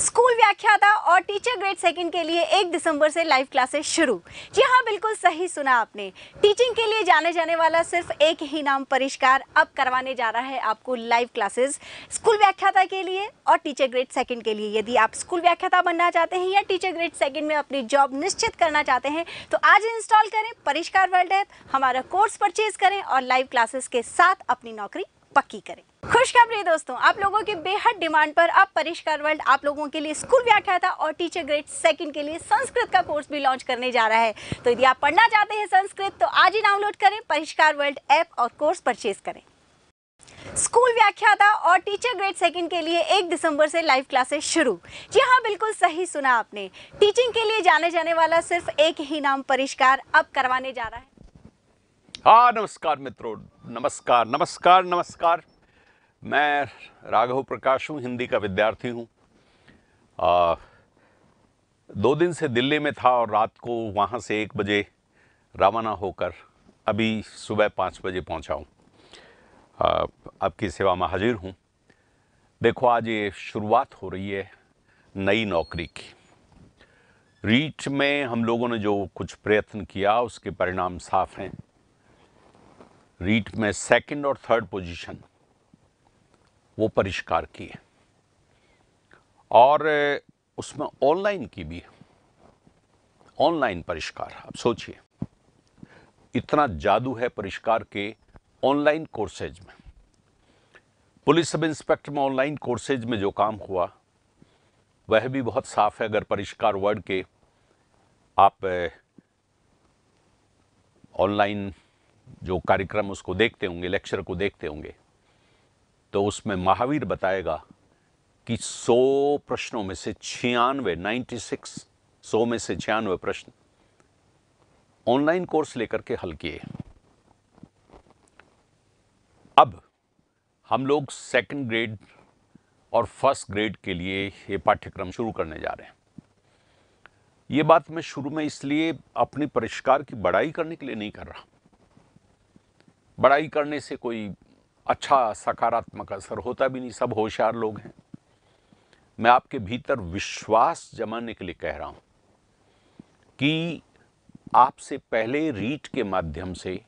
School व्याख्याता और teacher grade second के लिए एक दिसंबर से लाइव क्लासेस शुरू जी हाँ बिल्कुल सही सुना आपने टीचिंग के लिए जाने जाने वाला सिर्फ एक ही नाम परिष्कार अब करवाने जा रहा है आपको लाइव क्लासेस स्कूल व्याख्याता के लिए और टीचर ग्रेड सेकंड के लिए यदि आप स्कूल व्याख्याता बनना चाहते हैं या टीचर ग्रेड सेकंड में अपनी जॉब निश्चित करना चाहते हैं तो आज इंस्टॉल करें परिष्कार वर्ल्ड ऐप हमारा कोर्स परचेज करें और लाइव क्लासेस के साथ अपनी नौकरी पक्की करें खुशखबरी दोस्तों आप लोगों की बेहद डिमांड पर अब परिष्कार वर्ल्ड आप लोगों के लिए स्कूल व्याख्या था और टीचर ग्रेड सेकंड के लिए संस्कृत का कोर्स भी लॉन्च करने जा रहा है तो यदि आप पढ़ना चाहते हैं संस्कृत तो आज ही डाउनलोड करें परिष्कार वर्ल्ड ऐप और कोर्स परचेज करें स्कूल व्याख्याता और टीचर ग्रेड सेकंड के लिए एक दिसंबर से लाइव क्लासेस शुरू जी हाँ बिल्कुल सही सुना आपने टीचिंग के लिए जाने जाने वाला सिर्फ एक ही नाम परिष्कार अब करवाने जा रहा है हाँ नमस्कार मित्रों नमस्कार नमस्कार नमस्कार मैं राघव प्रकाश हूँ हिंदी का विद्यार्थी हूँ दो दिन से दिल्ली में था और रात को वहाँ से एक बजे रवाना होकर अभी सुबह पाँच बजे पहुँचा हूँ आपकी सेवा में हाजिर हूँ देखो आज ये शुरुआत हो रही है नई नौकरी की रीट में हम लोगों ने जो कुछ प्रयत्न किया उसके परिणाम साफ हैं रीट में सेकंड और थर्ड पोजीशन वो परिष्कार की और उसमें ऑनलाइन की भी ऑनलाइन परिष्कार आप सोचिए इतना जादू है परिष्कार के ऑनलाइन कोर्सेज में पुलिस सब इंस्पेक्टर में ऑनलाइन कोर्सेज में जो काम हुआ वह भी बहुत साफ है अगर परिष्कार वर्ड के आप ऑनलाइन जो कार्यक्रम उसको देखते होंगे लेक्चर को देखते होंगे तो उसमें महावीर बताएगा कि 100 प्रश्नों में से छियानवे 96 सौ में से छियानवे प्रश्न ऑनलाइन कोर्स लेकर के हल किए अब हम लोग सेकंड ग्रेड और फर्स्ट ग्रेड के लिए ये पाठ्यक्रम शुरू करने जा रहे हैं ये बात मैं शुरू में इसलिए अपनी परिष्कार की बड़ाई करने के लिए नहीं कर रहा बड़ाई करने से कोई अच्छा सकारात्मक असर होता भी नहीं सब होशियार लोग हैं मैं आपके भीतर विश्वास जमाने के लिए कह रहा हूं कि आपसे पहले रीट के माध्यम से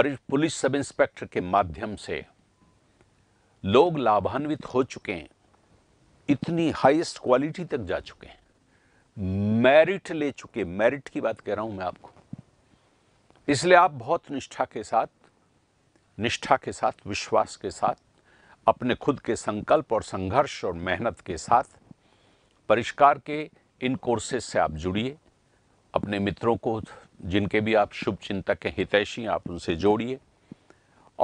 पुलिस सब इंस्पेक्टर के माध्यम से लोग लाभान्वित हो चुके हैं इतनी हाईएस्ट क्वालिटी तक जा चुके हैं मैरिट ले चुके मेरिट की बात कह रहा हूं मैं आपको इसलिए आप बहुत निष्ठा के साथ निष्ठा के साथ विश्वास के साथ अपने खुद के संकल्प और संघर्ष और मेहनत के साथ परिष्कार के इन कोर्सेज से आप जुड़िए अपने मित्रों को जिनके भी आप शुभ चिंतक हैं हितैषी आप उनसे जोड़िए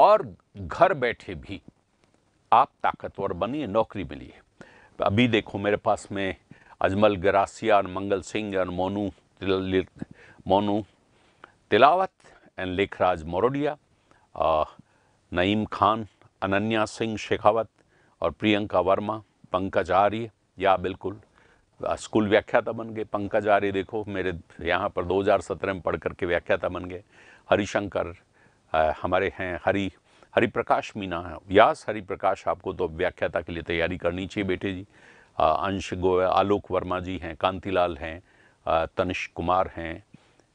और घर बैठे भी आप ताकतवर बनिए नौकरी मिलिए अभी देखो मेरे पास में अजमल गरासिया और मंगल सिंह और मोनू मोनू तिलावत एंड लेखराज मोरडिया नईम खान अनन्या सिंह शेखावत और प्रियंका वर्मा पंकज आर्य या बिल्कुल स्कूल व्याख्याता बन गए पंकज आर्य देखो मेरे यहाँ पर 2017 में पढ़ करके व्याख्याता बन गए हरिशंकर हमारे हैं हरी हरिप्रकाश मीना है व्यास हरिप्रकाश आपको तो व्याख्याता के लिए तैयारी करनी चाहिए बेटे जी अंश गो आलोक वर्मा जी हैं कांतिलाल हैं तनिष कुमार हैं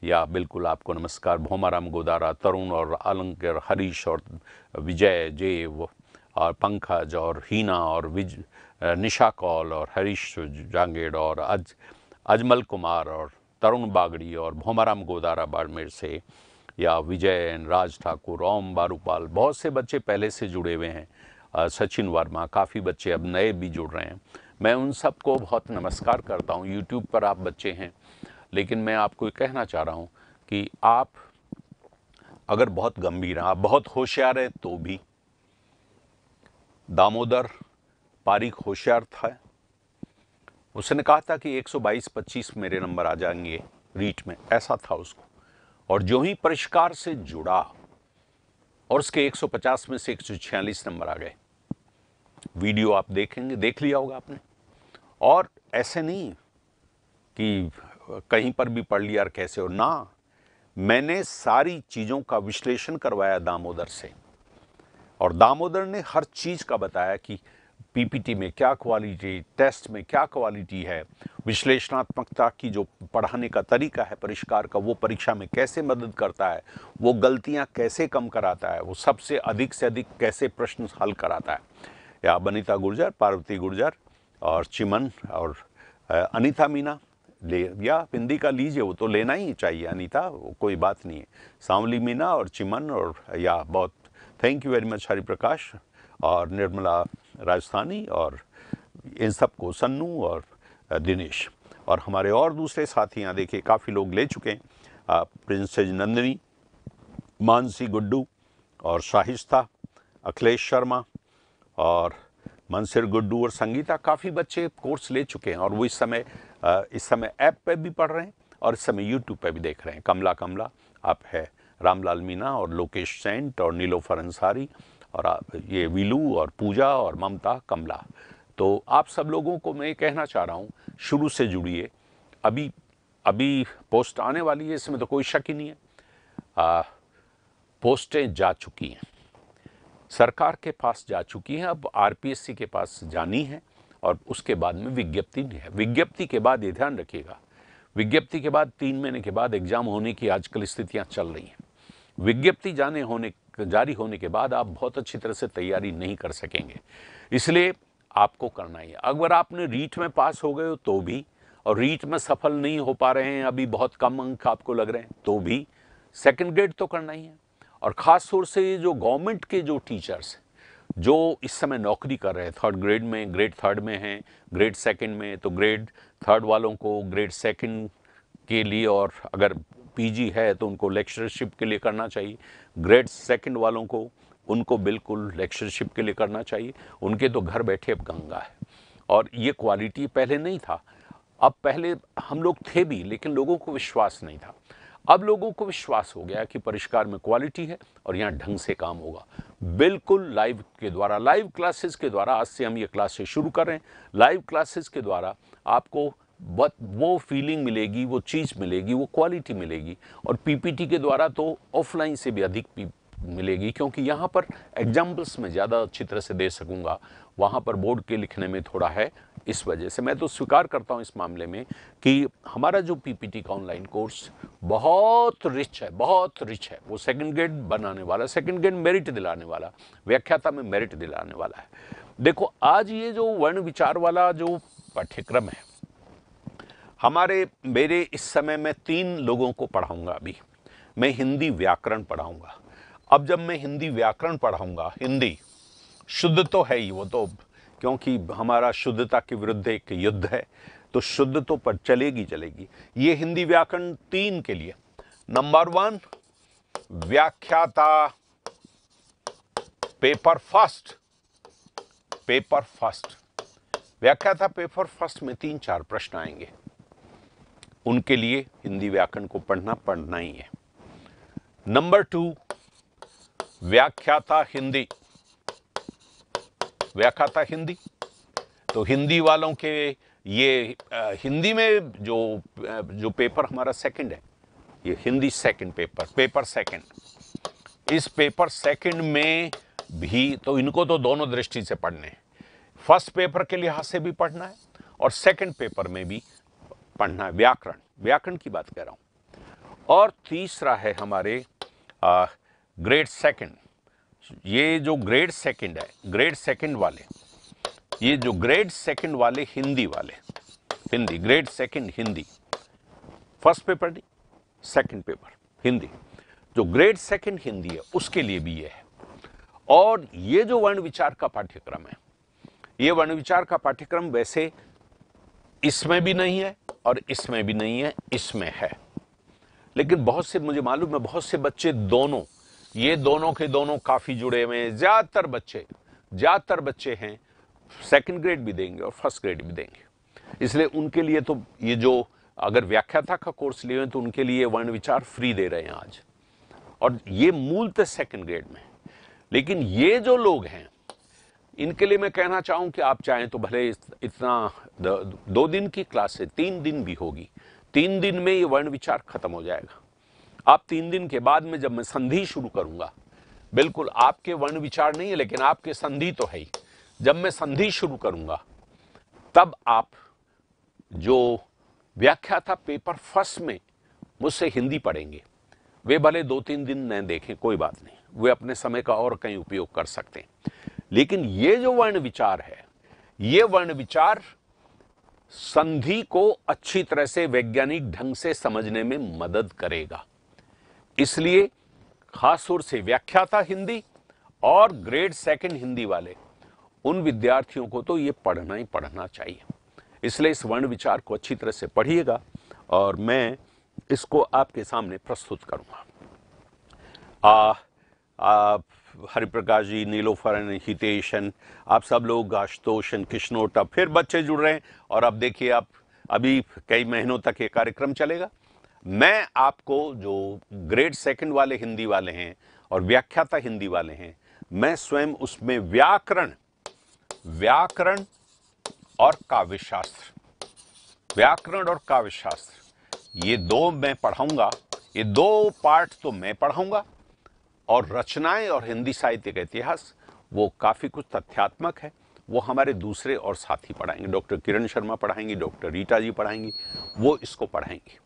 या बिल्कुल आपको नमस्कार भोमाराम गोदारा तरुण और आलंकर हरीश और विजय जेव और पंकज और हीना और विज निशा कौल और हरीश जांगेड़ और अज अजमल कुमार और तरुण बागड़ी और भोमाराम गोदारा बाड़मेर से या विजय राज ठाकुर ओम बारूपाल बहुत से बच्चे पहले से जुड़े हुए हैं सचिन वर्मा काफ़ी बच्चे अब नए भी जुड़ रहे हैं मैं उन सबको बहुत नमस्कार करता हूँ यूट्यूब पर आप बच्चे हैं लेकिन मैं आपको कहना चाह रहा हूँ कि आप अगर बहुत गंभीर हैं आप बहुत होशियार हैं तो भी दामोदर पारिक होशियार था उसने कहा था कि 122-25 मेरे नंबर आ जाएंगे रीट में ऐसा था उसको और जो ही परिष्कार से जुड़ा और उसके 150 में से एक नंबर आ गए वीडियो आप देखेंगे देख लिया होगा आपने और ऐसे नहीं कि कहीं पर भी पढ़ लिया और कैसे हो ना मैंने सारी चीज़ों का विश्लेषण करवाया दामोदर से और दामोदर ने हर चीज़ का बताया कि पीपीटी में क्या क्वालिटी टेस्ट में क्या क्वालिटी है विश्लेषणात्मकता की जो पढ़ाने का तरीका है परिष्कार का वो परीक्षा में कैसे मदद करता है वो गलतियां कैसे कम कराता है वो सबसे अधिक से अधिक कैसे प्रश्न हल कराता है या बनीता गुर्जर पार्वती गुर्जर और चिमन और अनिता मीना ले या पिंदी का लीजिए वो तो लेना ही चाहिए अनिता कोई बात नहीं है सांवली मीना और चिमन और या बहुत thank you very much Hari Prakash और निर्मला राजस्थानी और इन सब को सन्नू और दिनेश और हमारे और दूसरे साथी यहाँ देखिए काफ़ी लोग ले चुके हैं प्रिंसेज नंदिनी मानसी गुड्डू और शाहिस्ता अखिलेश शर्मा और मंसिर गुड्डू और संगीता काफ़ी बच्चे कोर्स ले चुके हैं और वो इस समय इस समय ऐप पे भी पढ़ रहे हैं और इस समय यूट्यूब पे भी देख रहे हैं कमला कमला आप है रामलाल मीना और लोकेश सेंट और नीलो अंसारी और आप ये विलू और पूजा और ममता कमला तो आप सब लोगों को मैं कहना चाह रहा हूँ शुरू से जुड़िए अभी अभी पोस्ट आने वाली है इसमें तो कोई शक ही नहीं है आ, पोस्टें जा चुकी हैं सरकार के पास जा चुकी हैं अब आरपीएससी के पास जानी है और उसके बाद में विज्ञप्ति नहीं है विज्ञप्ति के बाद ये ध्यान रखिएगा विज्ञप्ति के बाद तीन महीने के बाद एग्जाम होने की आजकल स्थितियां चल रही हैं विज्ञप्ति जाने होने जारी होने के बाद आप बहुत अच्छी तरह से तैयारी नहीं कर सकेंगे इसलिए आपको करना ही है अगर आपने रीट में पास हो गए हो तो भी और रीट में सफल नहीं हो पा रहे हैं अभी बहुत कम अंक आपको लग रहे हैं तो भी सेकेंड ग्रेड तो करना ही है और ख़ास तौर से जो गवर्नमेंट के जो टीचर्स हैं जो इस समय नौकरी कर रहे हैं थर्ड ग्रेड में ग्रेड थर्ड में हैं ग्रेड सेकंड में तो ग्रेड थर्ड वालों को ग्रेड सेकंड के लिए और अगर पीजी है तो उनको लेक्चरशिप के लिए करना चाहिए ग्रेड सेकंड वालों को उनको बिल्कुल लेक्चरशिप के लिए करना चाहिए उनके तो घर बैठे अब गंगा है और ये क्वालिटी पहले नहीं था अब पहले हम लोग थे भी लेकिन लोगों को विश्वास नहीं था अब लोगों को विश्वास हो गया कि परिष्कार में क्वालिटी है और यहाँ ढंग से काम होगा बिल्कुल लाइव के द्वारा लाइव क्लासेस के द्वारा आज से हम ये क्लासेस शुरू कर रहे हैं लाइव क्लासेस के द्वारा आपको बहुत वो फीलिंग मिलेगी वो चीज़ मिलेगी वो क्वालिटी मिलेगी और पीपीटी के द्वारा तो ऑफलाइन से भी अधिक मिलेगी क्योंकि यहाँ पर एग्जाम्पल्स में ज़्यादा अच्छी तरह से दे सकूँगा वहाँ पर बोर्ड के लिखने में थोड़ा है इस वजह से मैं तो स्वीकार करता हूँ इस मामले में कि हमारा जो पीपीटी का ऑनलाइन कोर्स बहुत रिच है बहुत रिच है वो सेकंड ग्रेड बनाने वाला सेकंड ग्रेड मेरिट दिलाने वाला व्याख्याता में मेरिट दिलाने वाला है देखो आज ये जो वर्ण विचार वाला जो पाठ्यक्रम है हमारे मेरे इस समय मैं तीन लोगों को पढ़ाऊँगा अभी मैं हिंदी व्याकरण पढ़ाऊँगा अब जब मैं हिंदी व्याकरण पढ़ाऊंगा हिंदी शुद्ध तो है ही वो तो क्योंकि हमारा शुद्धता के विरुद्ध एक युद्ध है तो शुद्ध तो पर चलेगी चलेगी ये हिंदी व्याकरण तीन के लिए नंबर वन व्याख्याता पेपर फर्स्ट पेपर फर्स्ट व्याख्याता पेपर फर्स्ट में तीन चार प्रश्न आएंगे उनके लिए हिंदी व्याकरण को पढ़ना पढ़ना ही है नंबर टू व्याख्याता हिंदी व्याख्याता हिंदी तो हिंदी वालों के ये हिंदी में जो जो पेपर हमारा सेकंड है ये Hindi second paper paper second इस पेपर सेकंड में भी तो इनको तो दोनों दृष्टि से पढ़ने हैं फर्स्ट पेपर के लिहाज से भी पढ़ना है और सेकंड पेपर में भी पढ़ना है व्याकरण व्याकरण की बात कर रहा हूँ और तीसरा है हमारे आ, ग्रेड सेकंड ये जो ग्रेड सेकंड है ग्रेड सेकंड वाले ये जो ग्रेड सेकंड वाले हिंदी वाले Hindi grade second Hindi first paper नहीं सेकंड पेपर हिंदी जो ग्रेड सेकंड हिंदी है उसके लिए भी ये है और ये जो वर्ण विचार का पाठ्यक्रम है ये वर्ण विचार का पाठ्यक्रम वैसे इसमें भी नहीं है और इसमें भी नहीं है इसमें है लेकिन बहुत से मुझे मालूम है बहुत से बच्चे दोनों ये दोनों के दोनों काफ़ी जुड़े हुए हैं ज़्यादातर बच्चे ज़्यादातर बच्चे हैं सेकंड ग्रेड भी देंगे और फर्स्ट ग्रेड भी देंगे इसलिए उनके लिए तो ये जो अगर व्याख्याता का कोर्स लिए हैं तो उनके लिए वर्ण विचार फ्री दे रहे हैं आज और ये मूलतः सेकंड ग्रेड में लेकिन ये जो लोग हैं इनके लिए मैं कहना चाहूं कि आप चाहें तो भले इतना दो दिन की क्लास है तीन दिन भी होगी तीन दिन में ये वर्ण विचार खत्म हो जाएगा आप तीन दिन के बाद में जब मैं संधि शुरू करूंगा बिल्कुल आपके वर्ण विचार नहीं है लेकिन आपके संधि तो है ही जब मैं संधि शुरू करूंगा तब आप जो व्याख्या था पेपर फर्स्ट में मुझसे हिंदी पढ़ेंगे वे भले दो तीन दिन न देखें कोई बात नहीं वे अपने समय का और कहीं उपयोग कर सकते हैं लेकिन ये जो वर्ण विचार है ये वर्ण विचार संधि को अच्छी तरह से वैज्ञानिक ढंग से समझने में मदद करेगा इसलिए खास तौर से व्याख्याता हिंदी और ग्रेड सेकंड हिंदी वाले उन विद्यार्थियों को तो ये पढ़ना ही पढ़ना चाहिए इसलिए इस वर्ण विचार को अच्छी तरह से पढ़िएगा और मैं इसको आपके सामने प्रस्तुत करूँगा हरिप्रकाश जी नीलोफरन हितेशन आप सब लोग आशुतोषन किश्नोटा फिर बच्चे जुड़ रहे हैं और अब देखिए आप अभी कई महीनों तक ये कार्यक्रम चलेगा मैं आपको जो ग्रेड सेकंड वाले हिंदी वाले हैं और व्याख्याता हिंदी वाले हैं मैं स्वयं उसमें व्याकरण व्याकरण और काव्यशास्त्र व्याकरण और काव्यशास्त्र ये दो मैं पढ़ाऊंगा ये दो पार्ट तो मैं पढ़ाऊंगा और रचनाएं और हिंदी साहित्य का इतिहास वो काफ़ी कुछ तथ्यात्मक है वो हमारे दूसरे और साथी पढ़ाएंगे डॉक्टर किरण शर्मा पढ़ाएंगी डॉक्टर रीटा जी पढ़ाएंगी वो इसको पढ़ाएंगी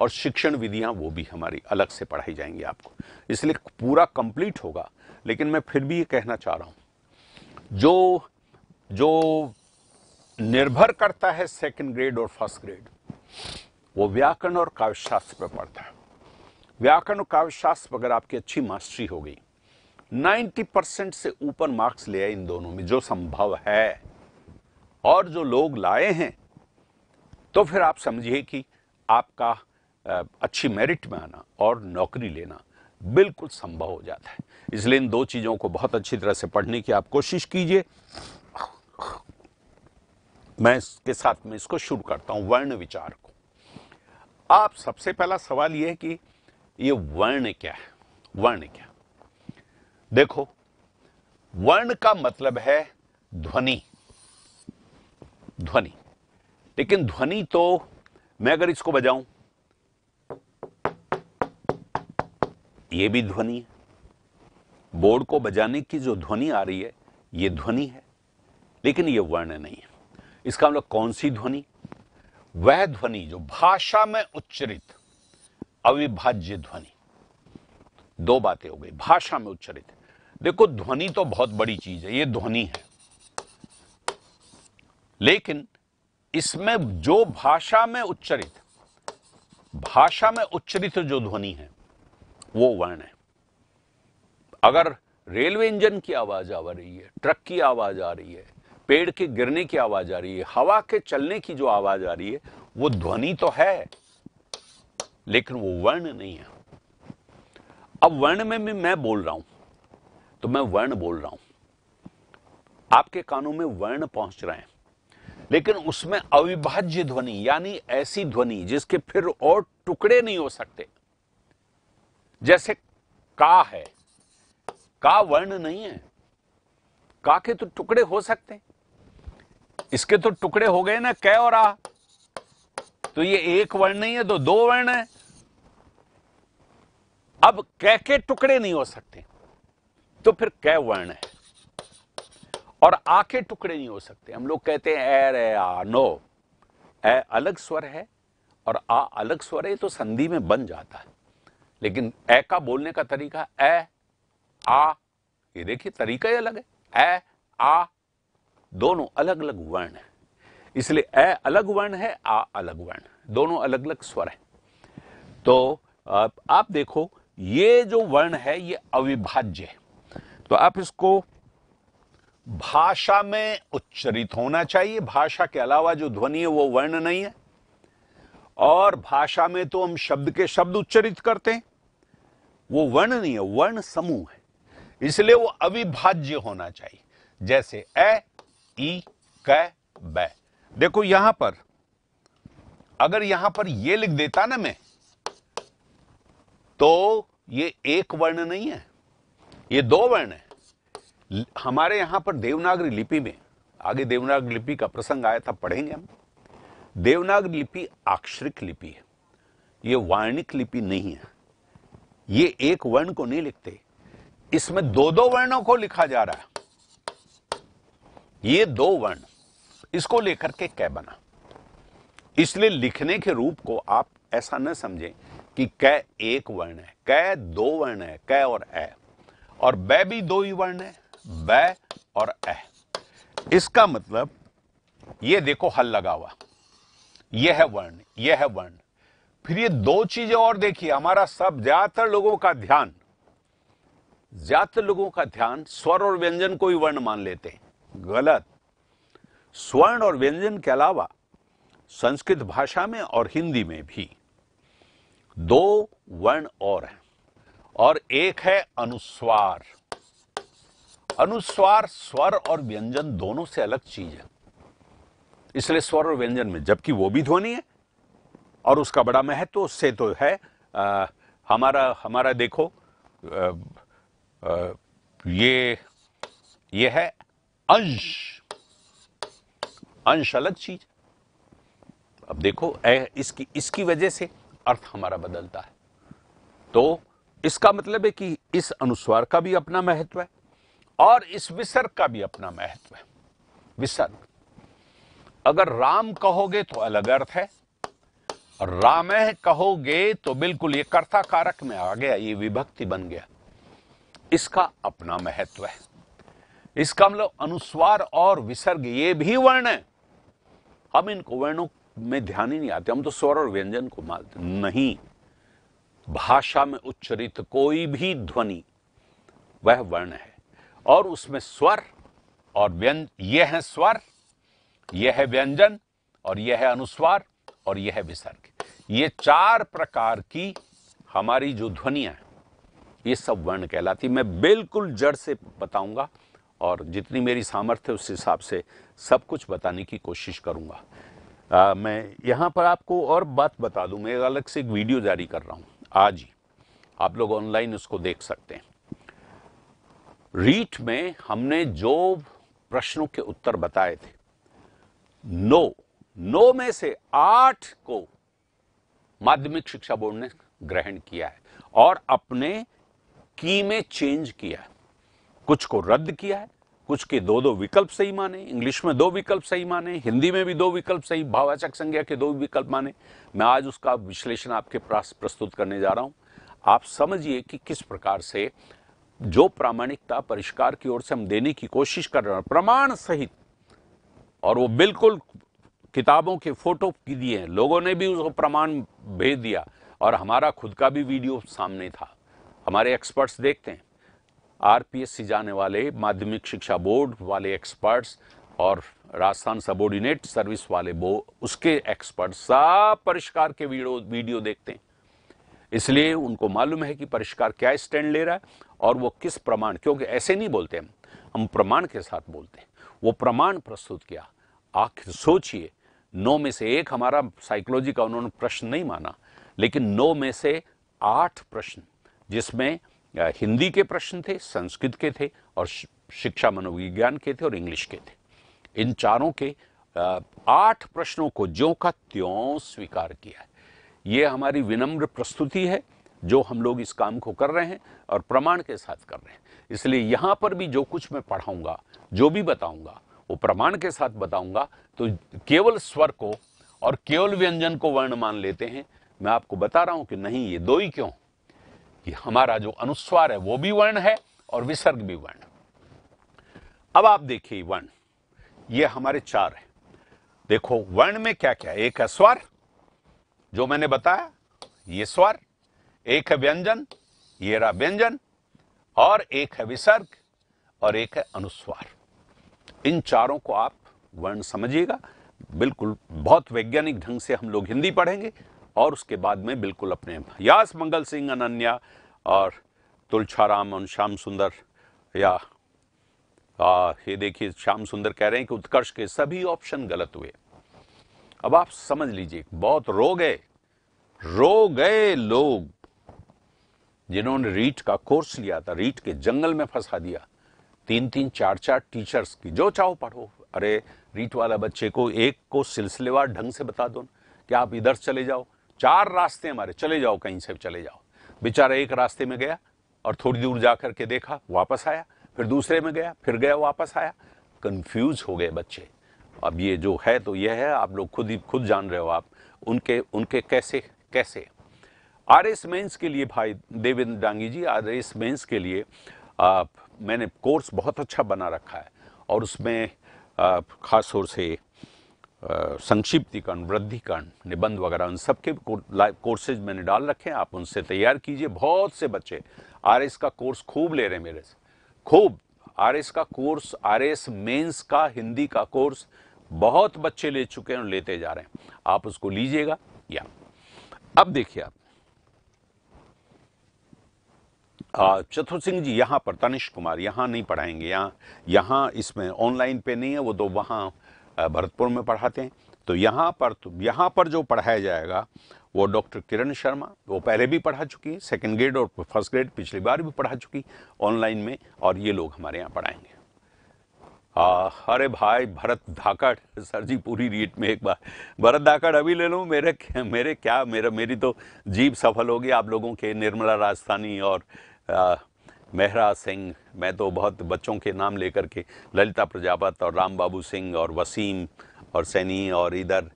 और शिक्षण विधियाँ वो भी हमारी अलग से पढ़ाई जाएंगी आपको इसलिए पूरा कंप्लीट होगा लेकिन मैं फिर भी ये कहना चाह रहा हूँ जो जो निर्भर करता है सेकंड ग्रेड और फर्स्ट ग्रेड वो व्याकरण और काव्यशास्त्र पर पढ़ता है व्याकरण और काव्यशास्त्र अगर आपकी अच्छी मास्टरी हो गई नाइन्टी परसेंट से ऊपर मार्क्स ले आए इन दोनों में जो संभव है और जो लोग लाए हैं तो फिर आप समझिए कि आपका अच्छी मेरिट में आना और नौकरी लेना बिल्कुल संभव हो जाता है इसलिए इन दो चीज़ों को बहुत अच्छी तरह से पढ़ने की आप कोशिश कीजिए मैं इसके साथ में इसको शुरू करता हूँ वर्ण विचार को आप सबसे पहला सवाल यह है कि ये वर्ण क्या है वर्ण क्या देखो वर्ण का मतलब है ध्वनि ध्वनि लेकिन ध्वनि तो मैं अगर इसको बजाऊं ये भी ध्वनि है बोर्ड को बजाने की जो ध्वनि आ रही है ये ध्वनि है लेकिन ये वर्ण नहीं है इसका हम मतलब लोग कौन सी ध्वनि वह ध्वनि जो भाषा में उच्चरित अविभाज्य ध्वनि दो बातें हो गई भाषा में उच्चरित देखो ध्वनि तो बहुत बड़ी चीज है ये ध्वनि है लेकिन इसमें जो भाषा में उच्चरित भाषा में उच्चरित जो ध्वनि है वो वर्ण है अगर रेलवे इंजन की आवाज़ आ रही है ट्रक की आवाज़ आ रही है पेड़ के गिरने की आवाज़ आ रही है हवा के चलने की जो आवाज़ आ रही है वो ध्वनि तो है लेकिन वो वर्ण नहीं है अब वर्ण में भी मैं बोल रहा हूं तो मैं वर्ण बोल रहा हूं आपके कानों में वर्ण पहुंच रहे हैं लेकिन उसमें अविभाज्य ध्वनि यानी ऐसी ध्वनि जिसके फिर और टुकड़े नहीं हो सकते जैसे का है का वर्ण नहीं है का के तो टुकड़े हो सकते हैं इसके तो टुकड़े हो गए ना कै और आ तो ये एक वर्ण नहीं है तो दो वर्ण है अब कै के टुकड़े नहीं हो सकते तो फिर कै वर्ण है और आ के टुकड़े नहीं हो सकते हम लोग कहते हैं ए रे आ नो ए अलग स्वर है और आ अलग स्वर है तो संधि में बन जाता है लेकिन ए का बोलने का तरीका ए आ ये देखिए तरीका ही अलग है ए आ दोनों अलग अलग वर्ण है इसलिए ए अलग वर्ण है आ अलग वर्ण दोनों अलग अलग स्वर है तो आप, आप देखो ये जो वर्ण है ये अविभाज्य है तो आप इसको भाषा में उच्चरित होना चाहिए भाषा के अलावा जो ध्वनि है वो वर्ण नहीं है और भाषा में तो हम शब्द के शब्द उच्चरित करते हैं वो वर्ण नहीं है वर्ण समूह है इसलिए वो अविभाज्य होना चाहिए जैसे ए ई क ब देखो यहां पर अगर यहां पर ये लिख देता ना मैं तो ये एक वर्ण नहीं है ये दो वर्ण है हमारे यहां पर देवनागरी लिपि में आगे देवनागरी लिपि का प्रसंग आया था पढ़ेंगे हम देवनागरी लिपि आक्षरिक लिपि है ये वार्णिक लिपि नहीं है ये एक वर्ण को नहीं लिखते इसमें दो दो वर्णों को लिखा जा रहा है ये दो वर्ण इसको लेकर के कै बना इसलिए लिखने के रूप को आप ऐसा न समझें कि कै एक वर्ण है कै दो वर्ण है कै और ए और बे भी दो ही वर्ण है ब और ए इसका मतलब ये देखो हल लगा हुआ यह है वर्ण यह है वर्ण फिर ये दो चीजें और देखिए हमारा सब ज्यादातर लोगों का ध्यान ज्यादातर लोगों का ध्यान स्वर और व्यंजन को ही वर्ण मान लेते हैं गलत स्वर्ण और व्यंजन के अलावा संस्कृत भाषा में और हिंदी में भी दो वर्ण और हैं और एक है अनुस्वार अनुस्वार स्वर और व्यंजन दोनों से अलग चीज है इसलिए स्वर और व्यंजन में जबकि वो भी ध्वनि है और उसका बड़ा महत्व उससे तो है आ, हमारा हमारा देखो आ, आ, ये ये है अंश अंश अलग चीज अब देखो ए, इसकी इसकी वजह से अर्थ हमारा बदलता है तो इसका मतलब है कि इस अनुस्वार का भी अपना महत्व है और इस विसर्ग का भी अपना महत्व है विसर्ग अगर राम कहोगे तो अलग अर्थ है राम कहोगे तो बिल्कुल ये कर्ता कारक में आ गया ये विभक्ति बन गया इसका अपना महत्व है इसका मतलब अनुस्वार और विसर्ग ये भी वर्ण है हम इनको वर्णों में ध्यान ही नहीं आते हम तो स्वर और व्यंजन को मानते नहीं भाषा में उच्चरित कोई भी ध्वनि वह वर्ण है और उसमें स्वर और व्यंजन यह है स्वर यह है व्यंजन और यह है अनुस्वार और यह है विसर्ग ये चार प्रकार की हमारी जो ध्वनियाँ ये सब वर्ण कहलाती मैं बिल्कुल जड़ से बताऊंगा और जितनी मेरी सामर्थ्य उस हिसाब से सब कुछ बताने की कोशिश करूंगा आ, मैं यहाँ पर आपको और बात बता दूँ मैं अलग से एक वीडियो जारी कर रहा हूँ आज ही आप लोग ऑनलाइन उसको देख सकते हैं रीट में हमने जो प्रश्नों के उत्तर बताए थे नो नौ में से आठ को माध्यमिक शिक्षा बोर्ड ने ग्रहण किया है और अपने की में चेंज किया है कुछ को रद्द किया है कुछ के दो दो विकल्प सही माने इंग्लिश में दो विकल्प सही माने हिंदी में भी दो विकल्प सही भावाचक संज्ञा के दो विकल्प माने मैं आज उसका विश्लेषण आपके पास प्रस्तुत करने जा रहा हूं आप समझिए कि किस प्रकार से जो प्रामाणिकता परिष्कार की ओर से हम देने की कोशिश कर रहे हैं प्रमाण सहित और वो बिल्कुल किताबों के फ़ोटो दिए हैं लोगों ने भी उसको प्रमाण भेज दिया और हमारा खुद का भी वीडियो सामने था हमारे एक्सपर्ट्स देखते हैं आरपीएससी जाने वाले माध्यमिक शिक्षा बोर्ड वाले एक्सपर्ट्स और राजस्थान सबोर्डिनेट सर्विस वाले वो उसके एक्सपर्ट सब परिष्कार के वीडियो वीडियो देखते हैं इसलिए उनको मालूम है कि परिष्कार क्या स्टैंड ले रहा है और वो किस प्रमाण क्योंकि ऐसे नहीं बोलते हम हम प्रमाण के साथ बोलते हैं वो प्रमाण प्रस्तुत किया आखिर सोचिए नौ में से एक हमारा साइकोलॉजी का उन्होंने प्रश्न नहीं माना लेकिन नौ में से आठ प्रश्न जिसमें हिंदी के प्रश्न थे संस्कृत के थे और शिक्षा मनोविज्ञान के थे और इंग्लिश के थे इन चारों के आठ प्रश्नों को ज्यो का त्यों स्वीकार किया है ये हमारी विनम्र प्रस्तुति है जो हम लोग इस काम को कर रहे हैं और प्रमाण के साथ कर रहे हैं इसलिए यहाँ पर भी जो कुछ मैं पढ़ाऊँगा जो भी बताऊँगा वो प्रमाण के साथ बताऊंगा तो केवल स्वर को और केवल व्यंजन को वर्ण मान लेते हैं मैं आपको बता रहा हूं कि नहीं ये दो ही क्यों कि हमारा जो अनुस्वार है वो भी वर्ण है और विसर्ग भी वर्ण अब आप देखिए वर्ण ये हमारे चार है देखो वर्ण में क्या क्या एक है स्वर जो मैंने बताया ये स्वर एक है व्यंजन ये रहा व्यंजन और एक है विसर्ग और एक है अनुस्वार इन चारों को आप वर्ण समझिएगा बिल्कुल बहुत वैज्ञानिक ढंग से हम लोग हिंदी पढ़ेंगे और उसके बाद में बिल्कुल अपने यास मंगल सिंह अनन्या और तुलछाराम और श्याम सुंदर या आ, ये देखिए श्याम सुंदर कह रहे हैं कि उत्कर्ष के सभी ऑप्शन गलत हुए अब आप समझ लीजिए बहुत रो गए रो गए लोग जिन्होंने रीट का कोर्स लिया था रीट के जंगल में फंसा दिया तीन तीन चार चार टीचर्स की जो चाहो पढ़ो अरे रीट वाला बच्चे को एक को सिलसिलेवार ढंग से बता दो कि आप इधर चले जाओ चार रास्ते हमारे चले जाओ कहीं से चले जाओ बेचारा एक रास्ते में गया और थोड़ी दूर जा करके के देखा वापस आया फिर दूसरे में गया फिर गया वापस आया कंफ्यूज हो गए बच्चे अब ये जो है तो यह है आप लोग खुद ही खुद जान रहे हो आप उनके उनके कैसे कैसे आर एस मेन्स के लिए भाई Devendra Dangi ji R S mains के लिए आप मैंने कोर्स बहुत अच्छा बना रखा है और उसमें ख़ास तौर से संक्षिप्तीकरण वृद्धिकरण निबंध वगैरह उन सब के कोर्सेज मैंने डाल रखे हैं आप उनसे तैयार कीजिए बहुत से बच्चे आर का कोर्स खूब ले रहे हैं मेरे से खूब आर का कोर्स आर एस मेन्स का हिंदी का कोर्स बहुत बच्चे ले चुके हैं और लेते जा रहे हैं आप उसको लीजिएगा या अब देखिए आप चतुर सिंह जी यहाँ पर तनिष कुमार यहाँ नहीं पढ़ाएंगे यहाँ यहाँ इसमें ऑनलाइन पे नहीं है वो तो वहाँ भरतपुर में पढ़ाते हैं तो यहाँ पर तो यहाँ पर जो पढ़ाया जाएगा वो डॉक्टर किरण शर्मा वो पहले भी पढ़ा चुकी है सेकेंड ग्रेड और फर्स्ट ग्रेड पिछली बार भी पढ़ा चुकी ऑनलाइन में और ये लोग हमारे यहाँ पढ़ाएंगे आ, अरे भाई भरत धाकड़ सर जी पूरी रीट में एक बार भरत धाकड़ अभी ले लूँ मेरे मेरे क्या मेरा मेरी तो जीप सफल होगी आप लोगों के निर्मला राजस्थानी और मेहरा सिंह मैं तो बहुत बच्चों के नाम लेकर के ललिता प्रजापत और राम बाबू सिंह और वसीम और सैनी और इधर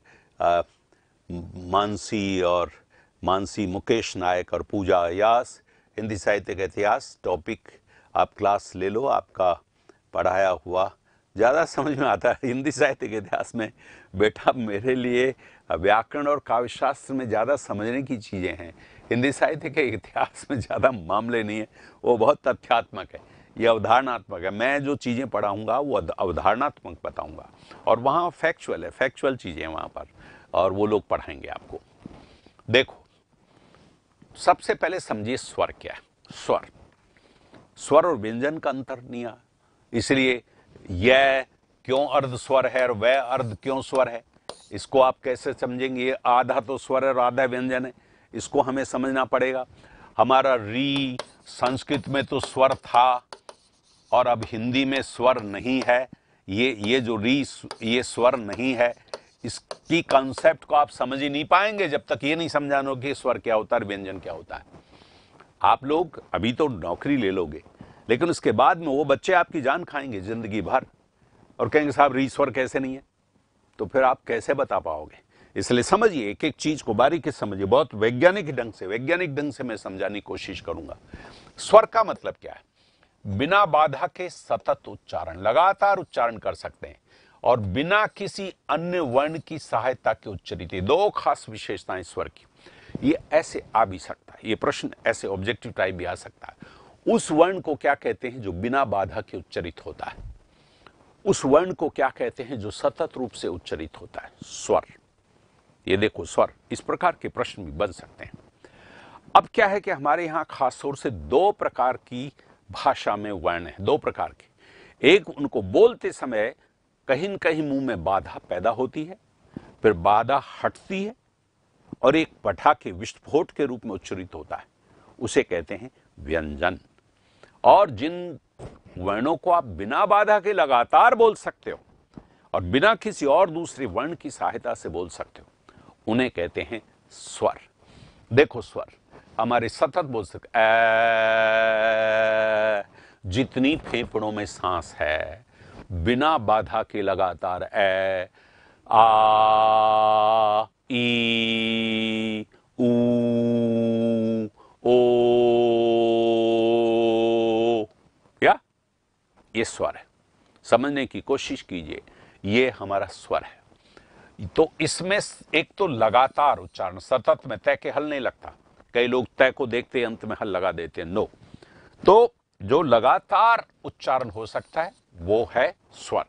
मानसी और मानसी मुकेश नायक और पूजा यास हिंदी साहित्य का इतिहास टॉपिक आप क्लास ले लो आपका पढ़ाया हुआ ज़्यादा समझ में आता है हिंदी साहित्य के इतिहास में बेटा मेरे लिए व्याकरण और काव्यशास्त्र में ज़्यादा समझने की चीज़ें हैं हिंदी साहित्य के इतिहास में ज़्यादा मामले नहीं है वो बहुत तथ्यात्मक है ये अवधारणात्मक है मैं जो चीज़ें पढ़ाऊँगा वो अवधारणात्मक बताऊँगा और वहाँ फैक्चुअल है फैक्चुअल चीज़ें हैं वहाँ पर और वो लोग पढ़ाएंगे आपको देखो सबसे पहले समझिए स्वर क्या है स्वर स्वर और व्यंजन का अंतर नहीं आ इसलिए यह क्यों अर्ध स्वर है और वह अर्ध क्यों स्वर है इसको आप कैसे समझेंगे आधा तो स्वर है और आधा व्यंजन है इसको हमें समझना पड़ेगा हमारा री संस्कृत में तो स्वर था और अब हिंदी में स्वर नहीं है ये ये जो री ये स्वर नहीं है इसकी कॉन्सेप्ट को आप समझ ही नहीं पाएंगे जब तक ये नहीं समझानो कि स्वर क्या होता है व्यंजन क्या होता है आप लोग अभी तो नौकरी ले लोगे लेकिन उसके बाद में वो बच्चे आपकी जान खाएंगे ज़िंदगी भर और कहेंगे साहब री स्वर कैसे नहीं है तो फिर आप कैसे बता पाओगे इसलिए समझिए एक एक चीज को बारीकी समझिए बहुत वैज्ञानिक ढंग से वैज्ञानिक ढंग से मैं समझाने की कोशिश करूंगा स्वर का मतलब क्या है बिना बाधा के सतत उच्चारण लगातार उच्चारण कर सकते हैं और बिना किसी अन्य वर्ण की सहायता के उच्चरित दो खास विशेषताएं स्वर की ये ऐसे आ भी सकता है ये प्रश्न ऐसे ऑब्जेक्टिव टाइप भी आ सकता है उस वर्ण को क्या कहते हैं जो बिना बाधा के उच्चरित होता है उस वर्ण को क्या कहते हैं जो सतत रूप से उच्चरित होता है स्वर ये देखो स्वर इस प्रकार के प्रश्न भी बन सकते हैं अब क्या है कि हमारे यहाँ खास तौर से दो प्रकार की भाषा में वर्ण है दो प्रकार के एक उनको बोलते समय कहीं कहीं मुंह में बाधा पैदा होती है फिर बाधा हटती है और एक पठा के विस्फोट के रूप में उच्चरित होता है उसे कहते हैं व्यंजन और जिन वर्णों को आप बिना बाधा के लगातार बोल सकते हो और बिना किसी और दूसरे वर्ण की सहायता से बोल सकते हो उन्हें कहते हैं स्वर देखो स्वर हमारे सतत बोल सकते जितनी फेफड़ों में सांस है बिना बाधा के लगातार ए आ ई ऊ ओ या ये स्वर है समझने की कोशिश कीजिए ये हमारा स्वर है तो इसमें एक तो लगातार उच्चारण सतत में तय के हल नहीं लगता कई लोग तय को देखते अंत में हल लगा देते हैं नो तो जो लगातार उच्चारण हो सकता है वो है स्वर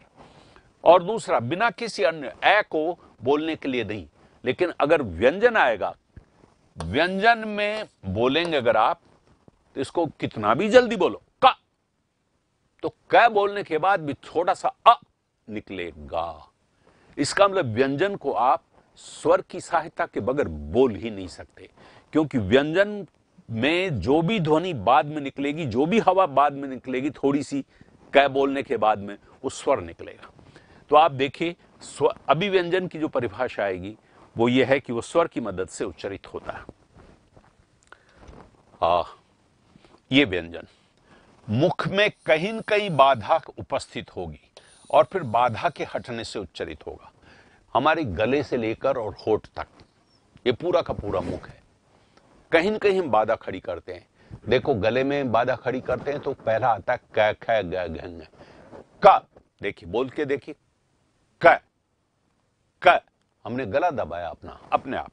और दूसरा बिना किसी अन्य ए को बोलने के लिए नहीं लेकिन अगर व्यंजन आएगा व्यंजन में बोलेंगे अगर आप तो इसको कितना भी जल्दी बोलो क तो क बोलने के बाद भी थोड़ा सा अ निकलेगा इसका मतलब व्यंजन को आप स्वर की सहायता के बगैर बोल ही नहीं सकते क्योंकि व्यंजन में जो भी ध्वनि बाद में निकलेगी जो भी हवा बाद में निकलेगी थोड़ी सी कै बोलने के बाद में वो स्वर निकलेगा तो आप देखिए अभी व्यंजन की जो परिभाषा आएगी वो ये है कि वो स्वर की मदद से उच्चरित होता है आ, ये व्यंजन मुख में कहीं कहीं बाधा उपस्थित होगी और फिर बाधा के हटने से उच्चरित होगा हमारे गले से लेकर और होठ तक ये पूरा का पूरा मुख है कहीं न कहीं हम बाधा खड़ी करते हैं देखो गले में बाधा खड़ी करते हैं तो पहला आता है क ख ग क देखिए बोल के देखिए क क हमने गला दबाया अपना अपने आप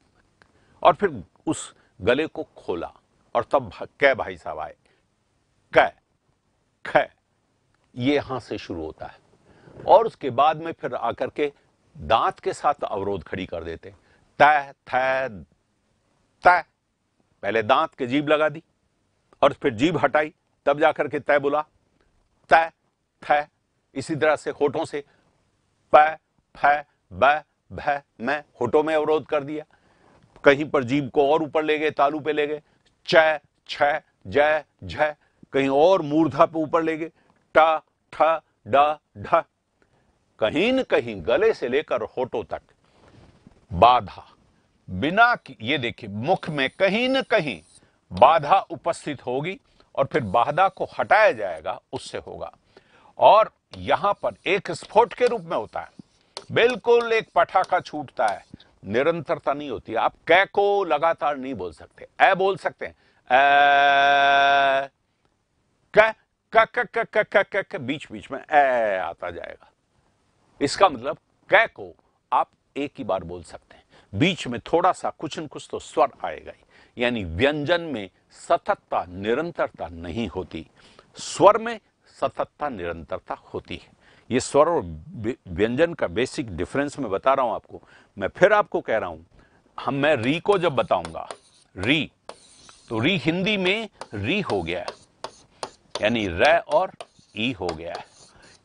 और फिर उस गले को खोला और तब कै भाई साहब आए क ख ये यहां से शुरू होता है और उसके बाद में फिर आकर के दांत के साथ अवरोध खड़ी कर देते हैं तय थै तय पहले दांत के जीभ लगा दी और फिर जीभ हटाई तब जाकर के तय बोला तय थै इसी तरह से होठों से प फ ब भ मैं होठों में अवरोध कर दिया कहीं पर जीभ को और ऊपर ले गए तालू पे ले गए च छ जय कहीं और मूर्धा पे ऊपर ले गए ट ठ ड ढ कहीं न कहीं गले से लेकर होठों तक बाधा बिना ये देखिए मुख में कहीं न कहीं बाधा उपस्थित होगी और फिर बाधा को हटाया जाएगा उससे होगा और यहां पर एक स्फोट के रूप में होता है बिल्कुल एक पटाखा छूटता है निरंतरता नहीं होती आप कै को लगातार नहीं बोल सकते ए बोल सकते हैं क बीच बीच में ए आता जाएगा इसका मतलब कै को आप एक ही बार बोल सकते हैं बीच में थोड़ा सा कुछ न कुछ तो स्वर आएगा ही यानी व्यंजन में सततता निरंतरता नहीं होती स्वर में सततता निरंतरता होती है ये स्वर और व्यंजन का बेसिक डिफरेंस मैं बता रहा हूं आपको मैं फिर आपको कह रहा हूं हम मैं री को जब बताऊंगा री तो री हिंदी में री हो गया यानी र और ई हो गया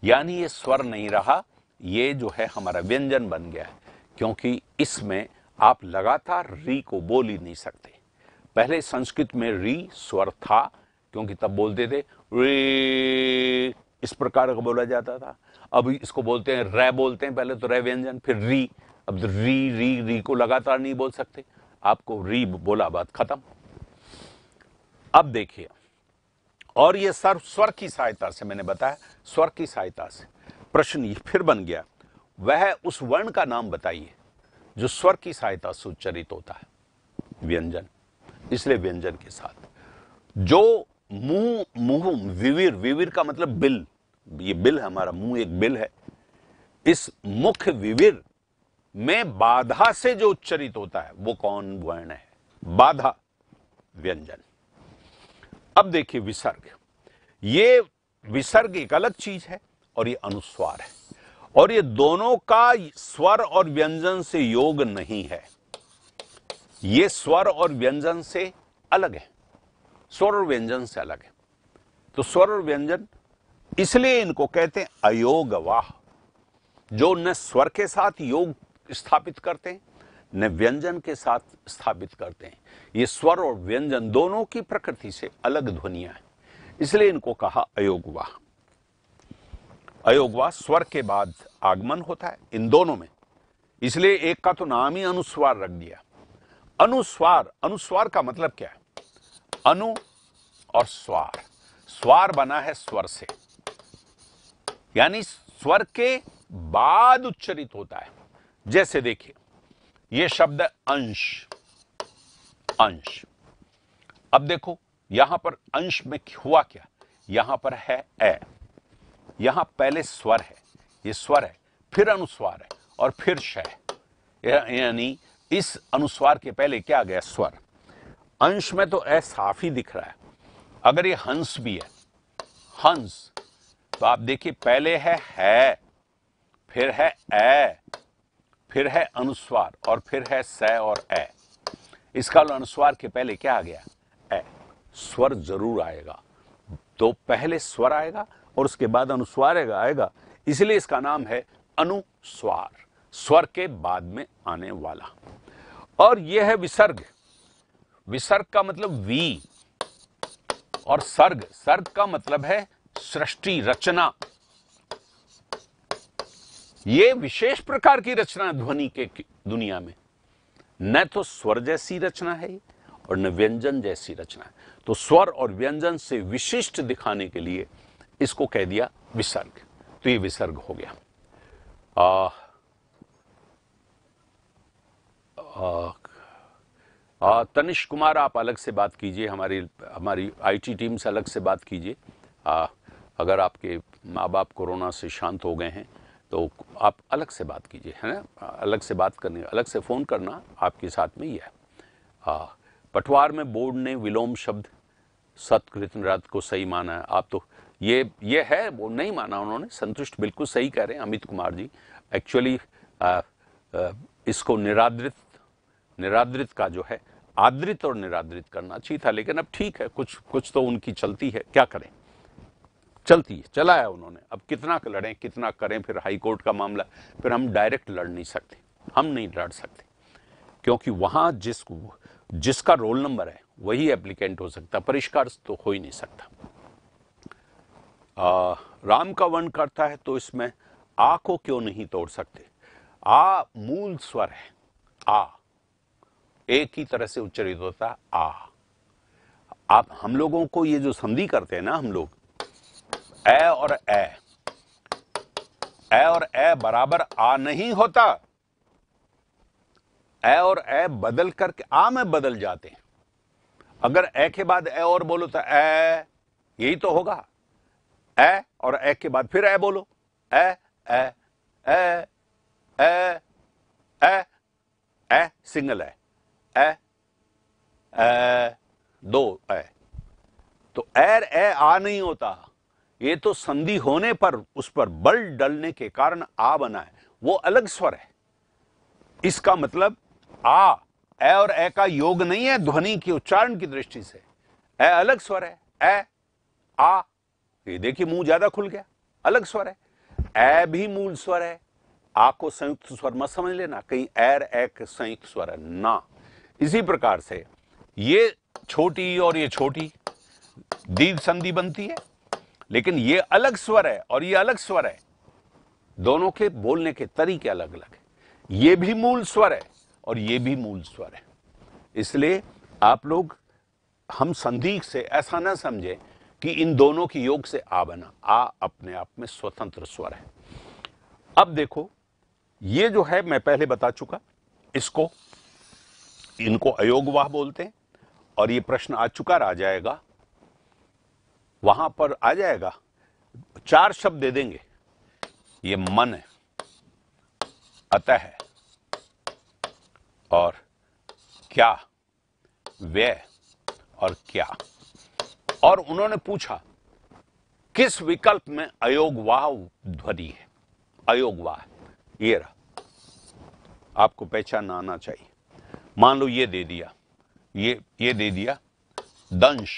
यानी ये स्वर नहीं रहा ये जो है हमारा व्यंजन बन गया है क्योंकि इसमें आप लगातार री को बोल ही नहीं सकते पहले संस्कृत में री स्वर था क्योंकि तब बोलते थे रे इस प्रकार का बोला जाता था अब इसको बोलते हैं रे बोलते हैं पहले तो रे व्यंजन फिर री अब तो री री री को लगातार नहीं बोल सकते आपको री बोला बात खत्म अब देखिए और ये सर्व स्वर की सहायता से मैंने बताया स्वर की सहायता से प्रश्न फिर बन गया वह उस वर्ण का नाम बताइए जो स्वर की सहायता से उच्चरित होता है व्यंजन इसलिए व्यंजन के साथ जो मुंह मुंह विविर विविर का मतलब बिल ये बिल है हमारा मुंह एक बिल है इस मुख्य विविर में बाधा से जो उच्चरित होता है वो कौन वर्ण है बाधा व्यंजन अब देखिए विसर्ग ये विसर्ग एक अलग चीज है और ये अनुस्वार है और ये दोनों का स्वर और व्यंजन से योग नहीं है ये स्वर और व्यंजन से अलग है स्वर और व्यंजन से अलग है तो स्वर और व्यंजन इसलिए इनको कहते हैं अयोगवाह जो न स्वर के साथ योग स्थापित करते हैं न व्यंजन के साथ स्थापित करते हैं ये स्वर और व्यंजन दोनों की प्रकृति से अलग ध्वनिया है इसलिए इनको कहा अयोगवाह अयोगवा स्वर के बाद आगमन होता है इन दोनों में इसलिए एक का तो नाम ही अनुस्वार रख दिया अनुस्वार अनुस्वार का मतलब क्या है अनु और स्वार स्वार बना है स्वर से यानी स्वर के बाद उच्चरित होता है जैसे देखिए यह शब्द अंश अंश अब देखो यहां पर अंश में हुआ क्या यहां पर है ए यहां पहले स्वर है ये स्वर है फिर अनुस्वार है और फिर शय यानी इस अनुस्वार के पहले क्या गया स्वर अंश में तो ए साफ ही दिख रहा है अगर ये हंस भी है हंस तो आप देखिए पहले है है फिर है ए फिर है अनुस्वार और फिर है स और ए इसका अनुस्वार के पहले क्या आ गया ए स्वर जरूर आएगा तो पहले स्वर आएगा और उसके बाद अनुस्वार आएगा इसलिए इसका नाम है अनुस्वार स्वर के बाद में आने वाला और यह है विसर्ग विसर्ग का मतलब वी और सर्ग सर्ग का मतलब है सृष्टि रचना ये विशेष प्रकार की रचना ध्वनि के दुनिया में न तो स्वर जैसी रचना है और न व्यंजन जैसी रचना है तो स्वर और व्यंजन से विशिष्ट दिखाने के लिए इसको कह दिया विसर्ग तो ये विसर्ग हो गया आ, आ, आ, तनिष कुमार आप अलग से बात कीजिए हमारी हमारी आईटी टीम से अलग से बात कीजिए अगर आपके माँ बाप कोरोना से शांत हो गए हैं तो आप अलग से बात कीजिए है ना अलग से बात करनी अलग से फ़ोन करना आपके साथ में ही है पटवार में बोर्ड ने विलोम शब्द सतकृत कृतनरात को सही माना है आप तो ये ये है वो नहीं माना उन्होंने संतुष्ट बिल्कुल सही कह रहे हैं अमित कुमार जी एक्चुअली इसको निराद्रित निराद्रित का जो है आदृत और निराद्रित करना अच्छी था लेकिन अब ठीक है कुछ कुछ तो उनकी चलती है क्या करें चलती है चलाया उन्होंने अब कितना लड़ें कितना करें फिर हाई कोर्ट का मामला फिर हम डायरेक्ट लड़ नहीं सकते हम नहीं लड़ सकते क्योंकि वहाँ जिस जिसका रोल नंबर है वही एप्लीकेंट हो सकता परिष्कार तो हो ही नहीं सकता आ, राम का वर्ण करता है तो इसमें आ को क्यों नहीं तोड़ सकते आ मूल स्वर है आ एक ही तरह से उच्चरित होता है आ आप हम लोगों को ये जो संधि करते हैं ना हम लोग ए और ए ए और ए बराबर आ नहीं होता ए और ए बदल करके आ में बदल जाते हैं अगर ए के बाद ए और बोलो तो ए यही तो होगा ए और ए के बाद फिर ए बोलो ए ए ए ए ए ए सिंगल है ए ए दो ए तो एर ए आ नहीं होता ये तो संधि होने पर उस पर बल डलने के कारण आ बना है वो अलग स्वर है इसका मतलब आ ए और ए का योग नहीं है ध्वनि के उच्चारण की दृष्टि से ए अलग स्वर है ए आ ये देखिए मुंह ज्यादा खुल गया अलग स्वर है ए भी मूल स्वर है आ को संयुक्त स्वर मत समझ लेना कहीं एर ए संयुक्त स्वर है ना इसी प्रकार से ये छोटी और ये छोटी दीर्घ संधि बनती है लेकिन ये अलग स्वर है और ये अलग स्वर है दोनों के बोलने के तरीके अलग अलग है ये भी मूल स्वर है और ये भी मूल स्वर है इसलिए आप लोग हम संधि से ऐसा ना समझे कि इन दोनों की योग से आ बना आ अपने आप में स्वतंत्र स्वर है अब देखो ये जो है मैं पहले बता चुका इसको इनको अयोग वाह बोलते हैं और ये प्रश्न आ चुका आ जाएगा वहां पर आ जाएगा चार शब्द दे देंगे ये मन है अतः है और क्या व्यय और क्या और उन्होंने पूछा किस विकल्प में अयोगवाह ध्वनि है अयोगवाह ये रहा आपको पहचान आना चाहिए मान लो ये दे दिया ये ये दे दिया दंश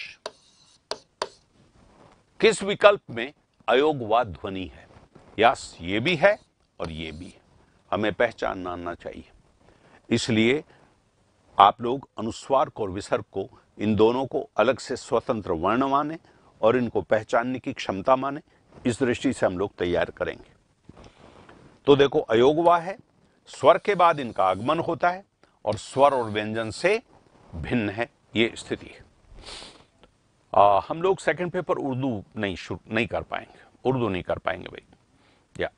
किस विकल्प में अयोगवाद ध्वनि है यास ये भी है और ये भी है हमें पहचान आना चाहिए इसलिए आप लोग अनुस्वार को और विसर्ग को इन दोनों को अलग से स्वतंत्र वर्ण माने और इनको पहचानने की क्षमता माने इस दृष्टि से हम लोग तैयार करेंगे तो देखो अयोगवा है स्वर के बाद इनका आगमन होता है और स्वर और व्यंजन से भिन्न है ये स्थिति है आ, हम लोग सेकंड पेपर उर्दू नहीं शुरू नहीं कर पाएंगे उर्दू नहीं कर पाएंगे भाई या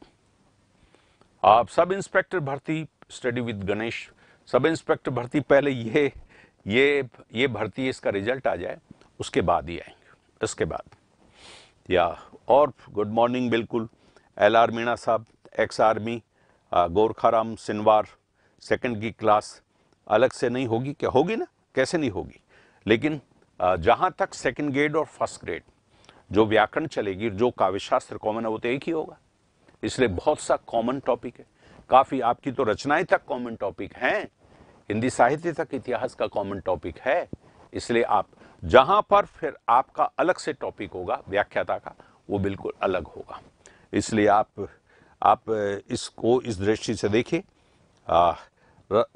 आप सब इंस्पेक्टर भर्ती study with Ganesh sub inspector भर्ती पहले ये ये ये भर्ती इसका रिजल्ट आ जाए उसके बाद ही आएंगे इसके बाद या और गुड मॉर्निंग बिल्कुल एल आर मीणा साहब ex army Gorkharam Sinwar second की क्लास अलग से नहीं होगी क्या होगी ना कैसे नहीं होगी लेकिन जहाँ तक सेकंड ग्रेड और फर्स्ट ग्रेड जो व्याकरण चलेगी जो काव्यशास्त्र कॉमन है वो तो एक ही होगा इसलिए बहुत सा कॉमन टॉपिक है काफ़ी आपकी तो रचनाएं तक कॉमन टॉपिक हैं हिंदी साहित्य तक इतिहास का कॉमन टॉपिक है इसलिए आप जहां पर फिर आपका अलग से टॉपिक होगा व्याख्याता का वो बिल्कुल अलग होगा इसलिए आप आप इसको इस दृष्टि से देखिए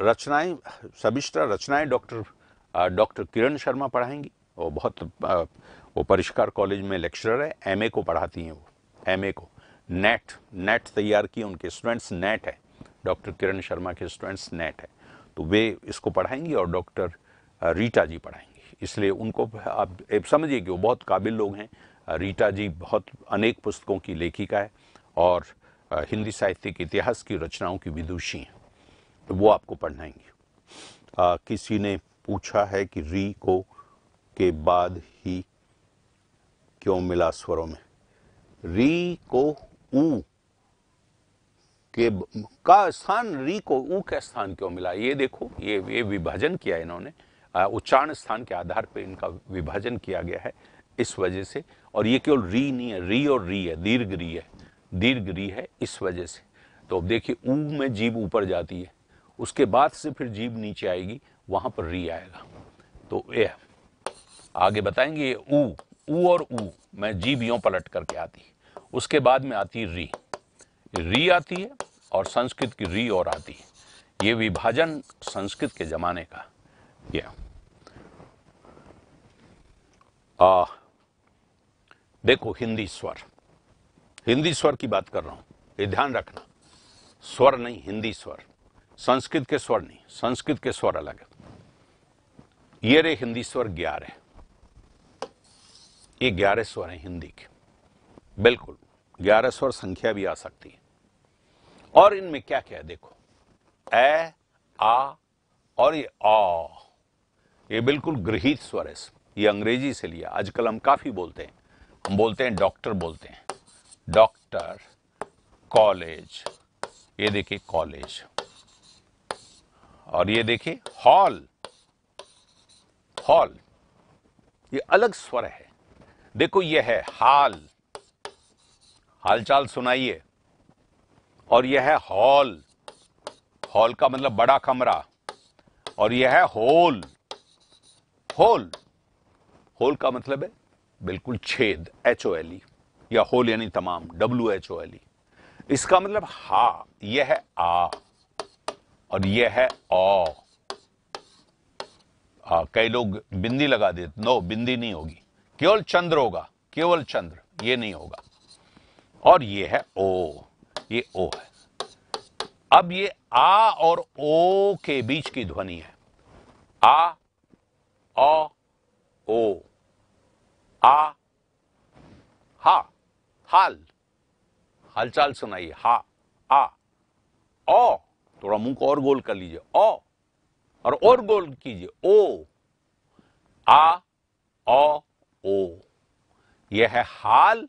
रचनाएं सविष्टर रचनाएं डॉक्टर डॉक्टर किरण शर्मा पढ़ाएंगी वो बहुत वो परिष्कार कॉलेज में लेक्चरर है एमए को पढ़ाती हैं वो एमए को नेट नेट तैयार किए उनके स्टूडेंट्स नेट है डॉक्टर किरण शर्मा के स्टूडेंट्स नेट है तो वे इसको पढ़ाएंगी और डॉक्टर रीटा जी पढ़ाएंगी इसलिए उनको आप समझिए कि वो बहुत काबिल लोग हैं रीटा जी बहुत अनेक पुस्तकों की लेखिका है और हिंदी साहित्य के इतिहास की रचनाओं की विदुषी हैं तो वो आपको पढ़ाएंगी किसी ने पूछा है कि री को के बाद ही क्यों मिला स्वरों में री को ऊ कि का स्थान री को ऊ का स्थान क्यों मिला ये देखो ये ये विभाजन किया इन्होंने उच्चारण स्थान के आधार पर इनका विभाजन किया गया है इस वजह से और ये केवल री नहीं है री और री है दीर्घ री है दीर्घ री है इस वजह से तो अब देखिए ऊ में जीव ऊपर जाती है उसके बाद से फिर जीव नीचे आएगी वहां पर री आएगा तो ये आगे बताएंगे ऊ ऊ और ऊ में जीव यो पलट करके आती उसके बाद में आती री री आती है और संस्कृत की री और आती है ये विभाजन संस्कृत के जमाने का ये आ, देखो हिंदी स्वर हिंदी स्वर की बात कर रहा हूं ये ध्यान रखना स्वर नहीं हिंदी स्वर संस्कृत के स्वर नहीं संस्कृत के स्वर अलग है ये रे हिंदी स्वर ग्यारह ये ग्यारह स्वर है हिंदी के बिल्कुल ग्यारह स्वर संख्या भी आ सकती है और इनमें क्या क्या है देखो ए आ और ये आ ये बिल्कुल गृहित स्वर है ये अंग्रेजी से लिया आजकल हम काफ़ी बोलते हैं हम बोलते हैं डॉक्टर बोलते हैं डॉक्टर कॉलेज ये देखिए कॉलेज और ये देखिए हॉल हॉल ये अलग स्वर है देखो ये है हाल हालचाल सुनाइए और यह है हॉल हॉल का मतलब बड़ा कमरा और यह है होल होल होल का मतलब है बिल्कुल छेद एच ओ एल ई या होल यानी तमाम W H O L E इसका मतलब हा यह है आ और यह है ओ कई लोग बिंदी लगा देते नो बिंदी नहीं होगी केवल चंद्र होगा केवल चंद्र ये नहीं होगा और ये है ओ ये ओ है अब ये आ और ओ के बीच की ध्वनि है आ ओ ओ आ हा हाल हालचाल सुनाइए हा आ ओ थोड़ा मुंह को और गोल कर लीजिए ओ और और गोल कीजिए ओ आ ओ ओ यह है हाल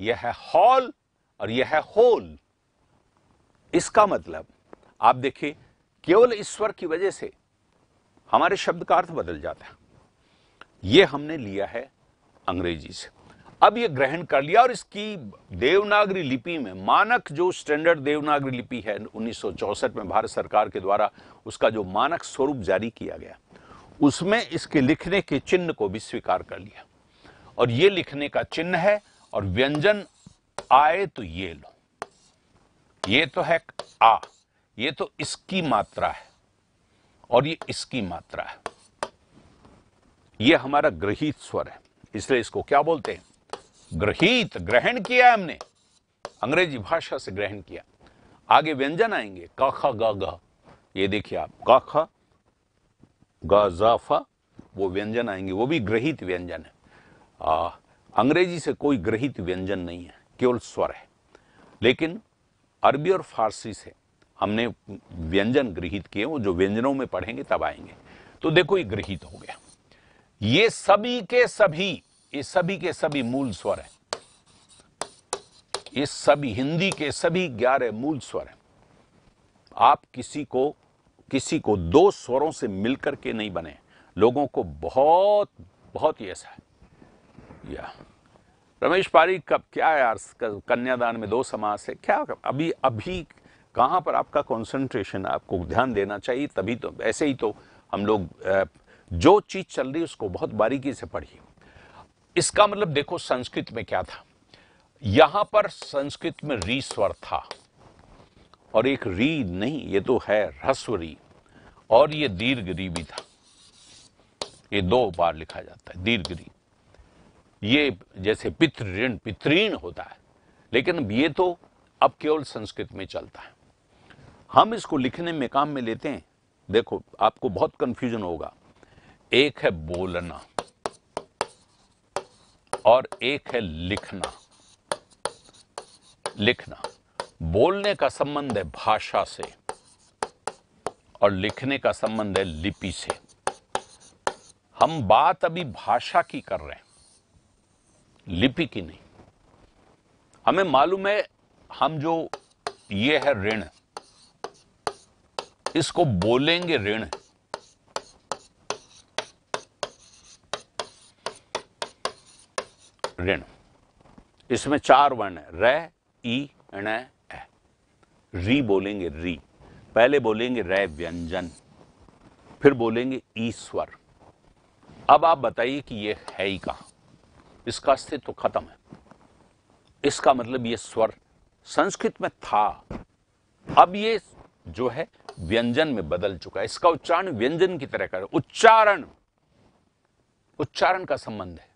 यह है हॉल और यह है होल इसका मतलब आप देखिए केवल ईश्वर की वजह से हमारे शब्द का अर्थ बदल जाता है यह हमने लिया है अंग्रेजी से अब यह ग्रहण कर लिया और इसकी देवनागरी लिपि में मानक जो स्टैंडर्ड देवनागरी लिपि है उन्नीस में भारत सरकार के द्वारा उसका जो मानक स्वरूप जारी किया गया उसमें इसके लिखने के चिन्ह को भी स्वीकार कर लिया और यह लिखने का चिन्ह है और व्यंजन आए तो ये लो ये तो है आ ये तो इसकी मात्रा है और ये इसकी मात्रा है ये हमारा ग्रहित स्वर है इसलिए इसको क्या बोलते हैं ग्रहित ग्रहण किया हमने अंग्रेजी भाषा से ग्रहण किया आगे व्यंजन आएंगे का ख ग ये देखिए आप का ख गा वो व्यंजन आएंगे वो भी ग्रहित व्यंजन है आ, अंग्रेजी से कोई ग्रहित व्यंजन नहीं है केवल स्वर है लेकिन अरबी और फारसी से हमने व्यंजन गृहित किए वो जो व्यंजनों में पढ़ेंगे तब आएंगे तो देखो ये गृहित हो गया ये सभी के सभी ये सभी के सभी मूल स्वर है ये सभी हिंदी के सभी ग्यारह मूल स्वर हैं आप किसी को किसी को दो स्वरों से मिलकर के नहीं बने लोगों को बहुत बहुत ही ऐसा है या yeah. रमेश पारी कब क्या यार कन्यादान में दो समास है क्या अभी अभी कहाँ पर आपका कंसंट्रेशन आपको ध्यान देना चाहिए तभी तो ऐसे ही तो हम लोग जो चीज़ चल रही है उसको बहुत बारीकी से पढ़िए इसका मतलब देखो संस्कृत में क्या था यहां पर संस्कृत में री स्वर था और एक री नहीं ये तो है ह्रस्व री और ये दीर्घ री भी था ये दो बार लिखा जाता है दीर्घ री ये जैसे पितृ ऋण पितृण होता है लेकिन ये तो अब केवल संस्कृत में चलता है हम इसको लिखने में काम में लेते हैं देखो आपको बहुत कंफ्यूजन होगा एक है बोलना और एक है लिखना लिखना बोलने का संबंध है भाषा से और लिखने का संबंध है लिपि से हम बात अभी भाषा की कर रहे हैं लिपि की नहीं हमें मालूम है हम जो ये है ऋण इसको बोलेंगे ऋण ऋण इसमें चार वर्ण है र ई ण ए री बोलेंगे री पहले बोलेंगे र व्यंजन फिर बोलेंगे ईश्वर अब आप बताइए कि ये है ही कहां इसका अस्तित्व तो खत्म है इसका मतलब ये स्वर संस्कृत में था अब ये जो है व्यंजन में बदल चुका है इसका उच्चारण व्यंजन की तरह कर उच्चारण उच्चारण का संबंध है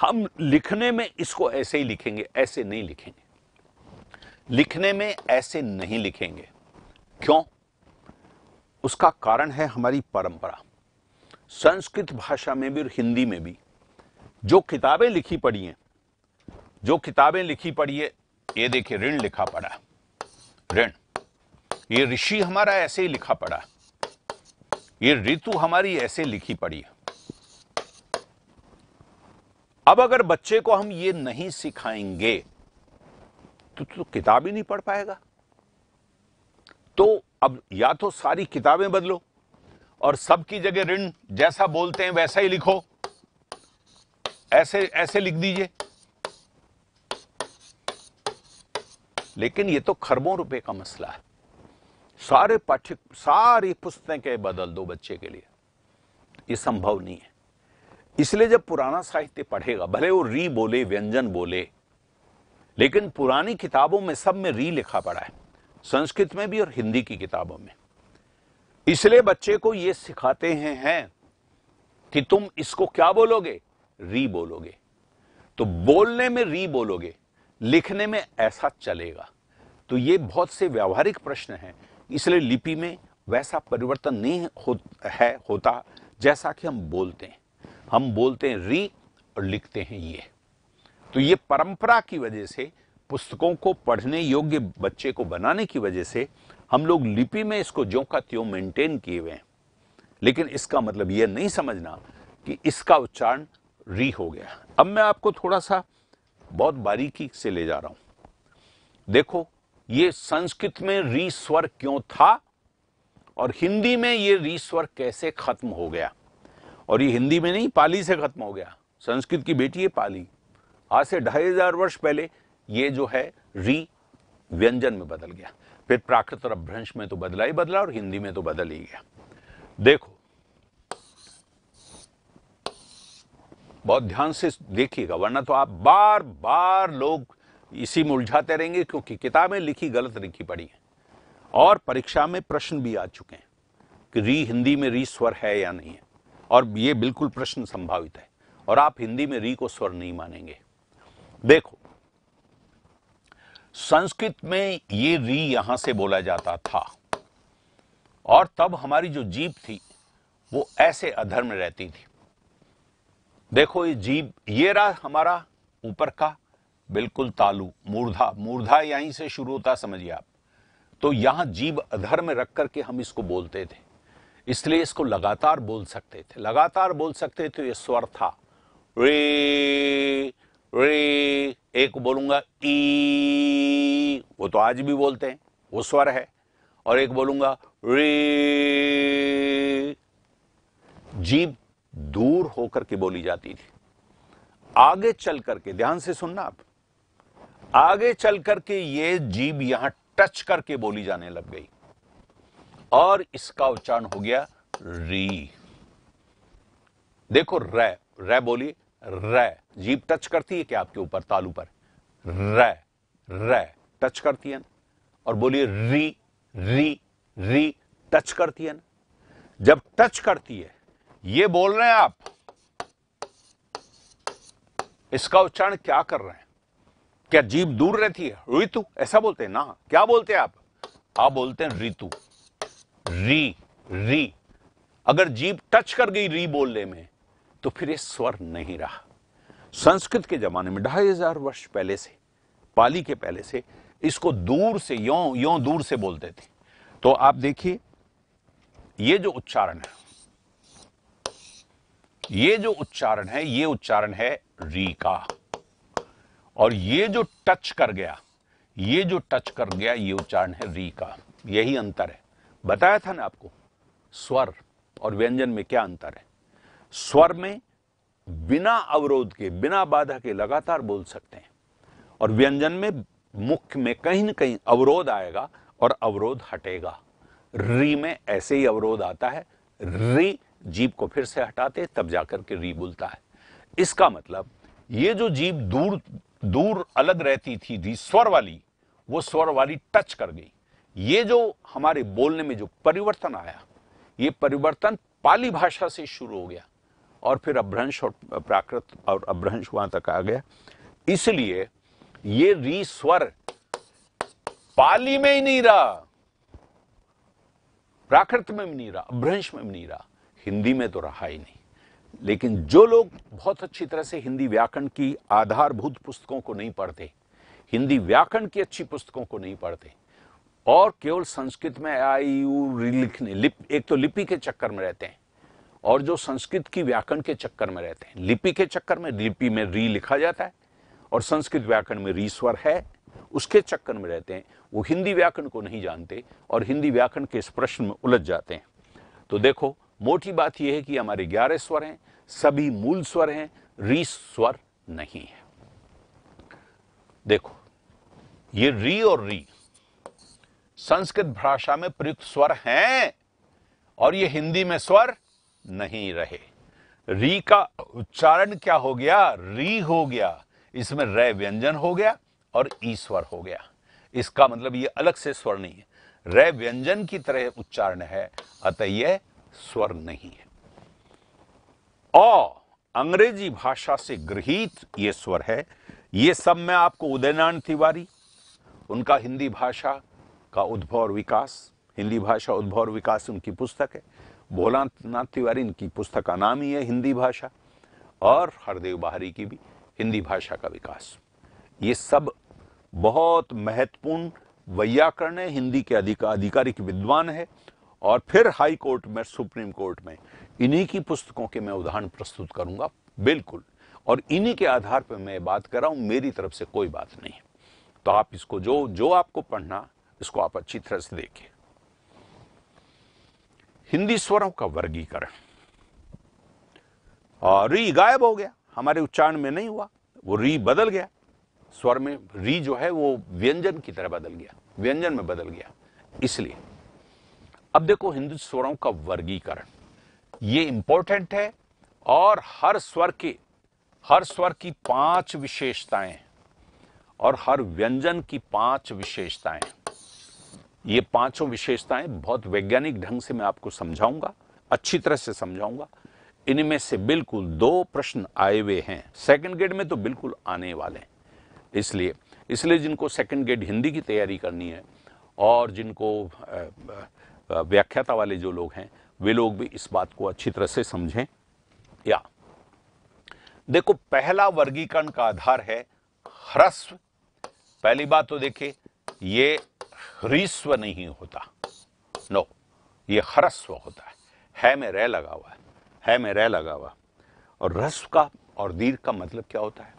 हम लिखने में इसको ऐसे ही लिखेंगे ऐसे नहीं लिखेंगे लिखने में ऐसे नहीं लिखेंगे क्यों उसका कारण है हमारी परंपरा संस्कृत भाषा में भी और हिंदी में भी जो किताबें लिखी पड़ी हैं जो किताबें लिखी पड़ी है ये देखिए ऋण लिखा पड़ा ऋण ये ऋषि हमारा ऐसे ही लिखा पड़ा ये ऋतु हमारी ऐसे लिखी पड़ी है अब अगर बच्चे को हम ये नहीं सिखाएंगे तो, तो किताब ही नहीं पढ़ पाएगा तो अब या तो सारी किताबें बदलो और सबकी जगह ऋण जैसा बोलते हैं वैसा ही लिखो ऐसे ऐसे लिख दीजिए लेकिन ये तो खरबों रुपए का मसला है सारे पाठ्य सारी पुस्तकें बदल दो बच्चे के लिए ये संभव नहीं है इसलिए जब पुराना साहित्य पढ़ेगा भले वो री बोले व्यंजन बोले लेकिन पुरानी किताबों में सब में री लिखा पड़ा है संस्कृत में भी और हिंदी की किताबों में इसलिए बच्चे को ये सिखाते हैं, हैं कि तुम इसको क्या बोलोगे री बोलोगे तो बोलने में री बोलोगे लिखने में ऐसा चलेगा तो ये बहुत से व्यावहारिक प्रश्न हैं इसलिए लिपि में वैसा परिवर्तन नहीं हो, है होता जैसा कि हम बोलते हैं हम बोलते हैं री और लिखते हैं ये तो ये परंपरा की वजह से पुस्तकों को पढ़ने योग्य बच्चे को बनाने की वजह से हम लोग लिपि में इसको ज्यो का त्यों मेंटेन किए हुए हैं लेकिन इसका मतलब यह नहीं समझना कि इसका उच्चारण री हो गया अब मैं आपको थोड़ा सा बहुत बारीकी से ले जा रहा हूं देखो ये संस्कृत में री स्वर क्यों था और हिंदी में ये री स्वर कैसे खत्म हो गया और ये हिंदी में नहीं पाली से खत्म हो गया संस्कृत की बेटी है पाली आज से ढाई हजार वर्ष पहले ये जो है री व्यंजन में बदल गया फिर प्राकृत और अभ्रंश में तो बदला ही बदला और हिंदी में तो बदल ही गया देखो बहुत ध्यान से देखिएगा वरना तो आप बार बार लोग इसी में उलझाते रहेंगे क्योंकि किताबें लिखी गलत लिखी पड़ी हैं और परीक्षा में प्रश्न भी आ चुके हैं कि री हिंदी में री स्वर है या नहीं है और ये बिल्कुल प्रश्न संभावित है और आप हिंदी में री को स्वर नहीं मानेंगे देखो संस्कृत में ये री यहां से बोला जाता था और तब हमारी जो जीप थी वो ऐसे अधर्म रहती थी देखो ये जीव ये रहा हमारा ऊपर का बिल्कुल तालु मूर्धा मूर्धा यहीं से शुरू होता समझिए आप तो यहां जीव अधर में रख करके हम इसको बोलते थे इसलिए इसको लगातार बोल सकते थे लगातार बोल सकते थे तो ये स्वर था रे रे एक बोलूंगा ई वो तो आज भी बोलते हैं वो स्वर है और एक बोलूंगा रे जीव दूर होकर के बोली जाती थी आगे चल करके ध्यान से सुनना आप आगे चल करके ये जीव यहां टच करके बोली जाने लग गई और इसका उच्चारण हो गया री देखो रे रे बोली रे जीप टच करती है क्या आपके ऊपर तालू पर रे रे टच करती है ना और बोलिए री री री टच करती है ना जब टच करती है ये बोल रहे हैं आप इसका उच्चारण क्या कर रहे हैं क्या जीव दूर रहती है ऋतु ऐसा बोलते हैं ना क्या बोलते हैं आप आप बोलते हैं ऋतु री री अगर जीव टच कर गई री बोलने में तो फिर ये स्वर नहीं रहा संस्कृत के जमाने में ढाई हजार वर्ष पहले से पाली के पहले से इसको दूर से यो यो दूर से बोलते थे तो आप देखिए ये जो उच्चारण है ये जो उच्चारण है ये उच्चारण है री का और ये जो टच कर गया ये जो टच कर गया ये उच्चारण है री का यही अंतर है बताया था ना आपको स्वर और व्यंजन में क्या अंतर है स्वर में बिना अवरोध के बिना बाधा के लगातार बोल सकते हैं और व्यंजन में मुख में कहीं ना कहीं अवरोध आएगा और अवरोध हटेगा री में ऐसे ही अवरोध आता है री जीप को फिर से हटाते तब जाकर के री बुलता है इसका मतलब ये जो जीप दूर दूर अलग रहती थी री स्वर वाली वो स्वर वाली टच कर गई ये जो हमारे बोलने में जो परिवर्तन आया ये परिवर्तन पाली भाषा से शुरू हो गया और फिर अभ्रंश और प्राकृत और अभ्रंश वहां तक आ गया इसलिए ये री स्वर पाली में ही नहीं रहा प्राकृत में भी नहीं रहा अभ्रंश में भी नहीं रहा हिंदी में तो रहा ही नहीं लेकिन जो लोग बहुत अच्छी तरह से हिंदी व्याकरण की आधारभूत पुस्तकों को नहीं पढ़ते हिंदी व्याकरण की अच्छी पुस्तकों को नहीं पढ़ते और केवल संस्कृत में आई यू लिखने लिप एक तो लिपि के चक्कर में रहते हैं और जो संस्कृत की व्याकरण के चक्कर में रहते हैं लिपि के चक्कर में लिपि में री लिखा जाता है और संस्कृत व्याकरण में री स्वर है उसके चक्कर में रहते हैं वो हिंदी व्याकरण को नहीं जानते और हिंदी व्याकरण के इस प्रश्न में उलझ जाते हैं तो देखो मोटी बात यह है कि हमारे ग्यारह स्वर हैं सभी मूल स्वर हैं री स्वर नहीं है देखो ये री और री संस्कृत भाषा में प्रयुक्त स्वर हैं और ये हिंदी में स्वर नहीं रहे री का उच्चारण क्या हो गया री हो गया इसमें रे व्यंजन हो गया और ई स्वर हो गया इसका मतलब ये अलग से स्वर नहीं है रे व्यंजन की तरह उच्चारण है अतः यह स्वर नहीं है अ अंग्रेजी भाषा से गृहित यह स्वर है यह सब मैं आपको उदयनारायण तिवारी उनका हिंदी भाषा का उद्भव और विकास हिंदी भाषा उद्भव और विकास उनकी पुस्तक है भोलानाथ तिवारी इनकी पुस्तक का नाम ही है हिंदी भाषा और हरदेव बहारी की भी हिंदी भाषा का विकास ये सब बहुत महत्वपूर्ण वैयाकरण है हिंदी के अधिकारिक आधिकारिक विद्वान है और फिर हाई कोर्ट में सुप्रीम कोर्ट में इन्हीं की पुस्तकों के मैं उदाहरण प्रस्तुत करूंगा बिल्कुल और इन्हीं के आधार पर मैं बात कर रहा हूं मेरी तरफ से कोई बात नहीं तो आप इसको जो जो आपको पढ़ना इसको आप अच्छी तरह से देखें हिंदी स्वरों का वर्गीकरण और री गायब हो गया हमारे उच्चारण में नहीं हुआ वो री बदल गया स्वर में री जो है वो व्यंजन की तरह बदल गया व्यंजन में बदल गया इसलिए अब देखो हिंदू स्वरों का वर्गीकरण ये इंपॉर्टेंट है और हर स्वर के हर स्वर की पांच विशेषताएं और हर व्यंजन की पांच विशेषताएं ये पांचों विशेषताएं बहुत वैज्ञानिक ढंग से मैं आपको समझाऊंगा अच्छी तरह से समझाऊंगा इनमें से बिल्कुल दो प्रश्न आए हुए हैं सेकंड ग्रेड में तो बिल्कुल आने वाले हैं इसलिए इसलिए जिनको सेकंड ग्रेड हिंदी की तैयारी करनी है और जिनको आ, आ, व्याख्याता वाले जो लोग हैं वे लोग भी इस बात को अच्छी तरह से समझें या देखो पहला वर्गीकरण का आधार है ह्रस्व पहली बात तो देखिए ये ह्रीस्व नहीं होता नो ये ह्रस्व होता है है में रह लगा हुआ है है में रह लगा हुआ और रस्व का और दीर्घ का मतलब क्या होता है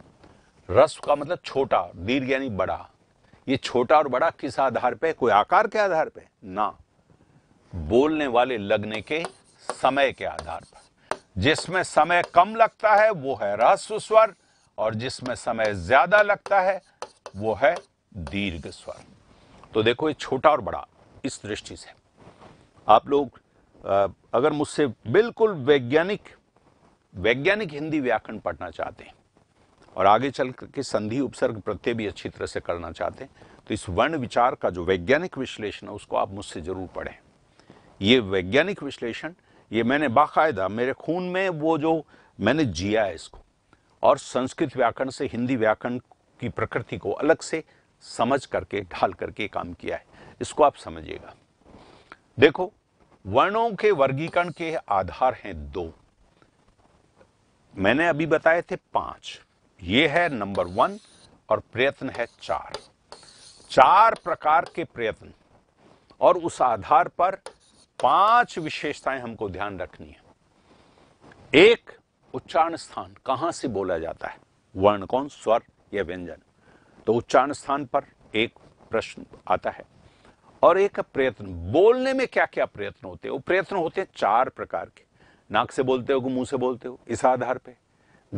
रस्व का मतलब छोटा दीर्घ यानी बड़ा ये छोटा और बड़ा किस आधार पे कोई आकार के आधार पे ना बोलने वाले लगने के समय के आधार पर जिसमें समय कम लगता है वो है रस्व स्वर और जिसमें समय ज्यादा लगता है वो है दीर्घ स्वर तो देखो ये छोटा और बड़ा इस दृष्टि से आप लोग अगर मुझसे बिल्कुल वैज्ञानिक वैज्ञानिक हिंदी व्याकरण पढ़ना चाहते हैं और आगे चल के संधि उपसर्ग प्रत्यय भी अच्छी तरह से करना चाहते हैं तो इस वर्ण विचार का जो वैज्ञानिक विश्लेषण है उसको आप मुझसे जरूर पढ़ें ये वैज्ञानिक विश्लेषण ये मैंने बाकायदा मेरे खून में वो जो मैंने जिया है इसको और संस्कृत व्याकरण से हिंदी व्याकरण की प्रकृति को अलग से समझ करके ढाल करके काम किया है इसको आप समझिएगा देखो वर्णों के वर्गीकरण के आधार हैं दो मैंने अभी बताए थे पांच ये है नंबर वन और प्रयत्न है चार चार प्रकार के प्रयत्न और उस आधार पर पांच विशेषताएं हमको ध्यान रखनी है एक उच्चारण स्थान कहां से बोला जाता है वर्ण कौन स्वर या व्यंजन तो उच्चारण स्थान पर एक प्रश्न आता है और एक प्रयत्न बोलने में क्या क्या प्रयत्न होते हैं वो प्रयत्न होते हैं चार प्रकार के नाक से बोलते हो कि मुंह से बोलते हो इस आधार पे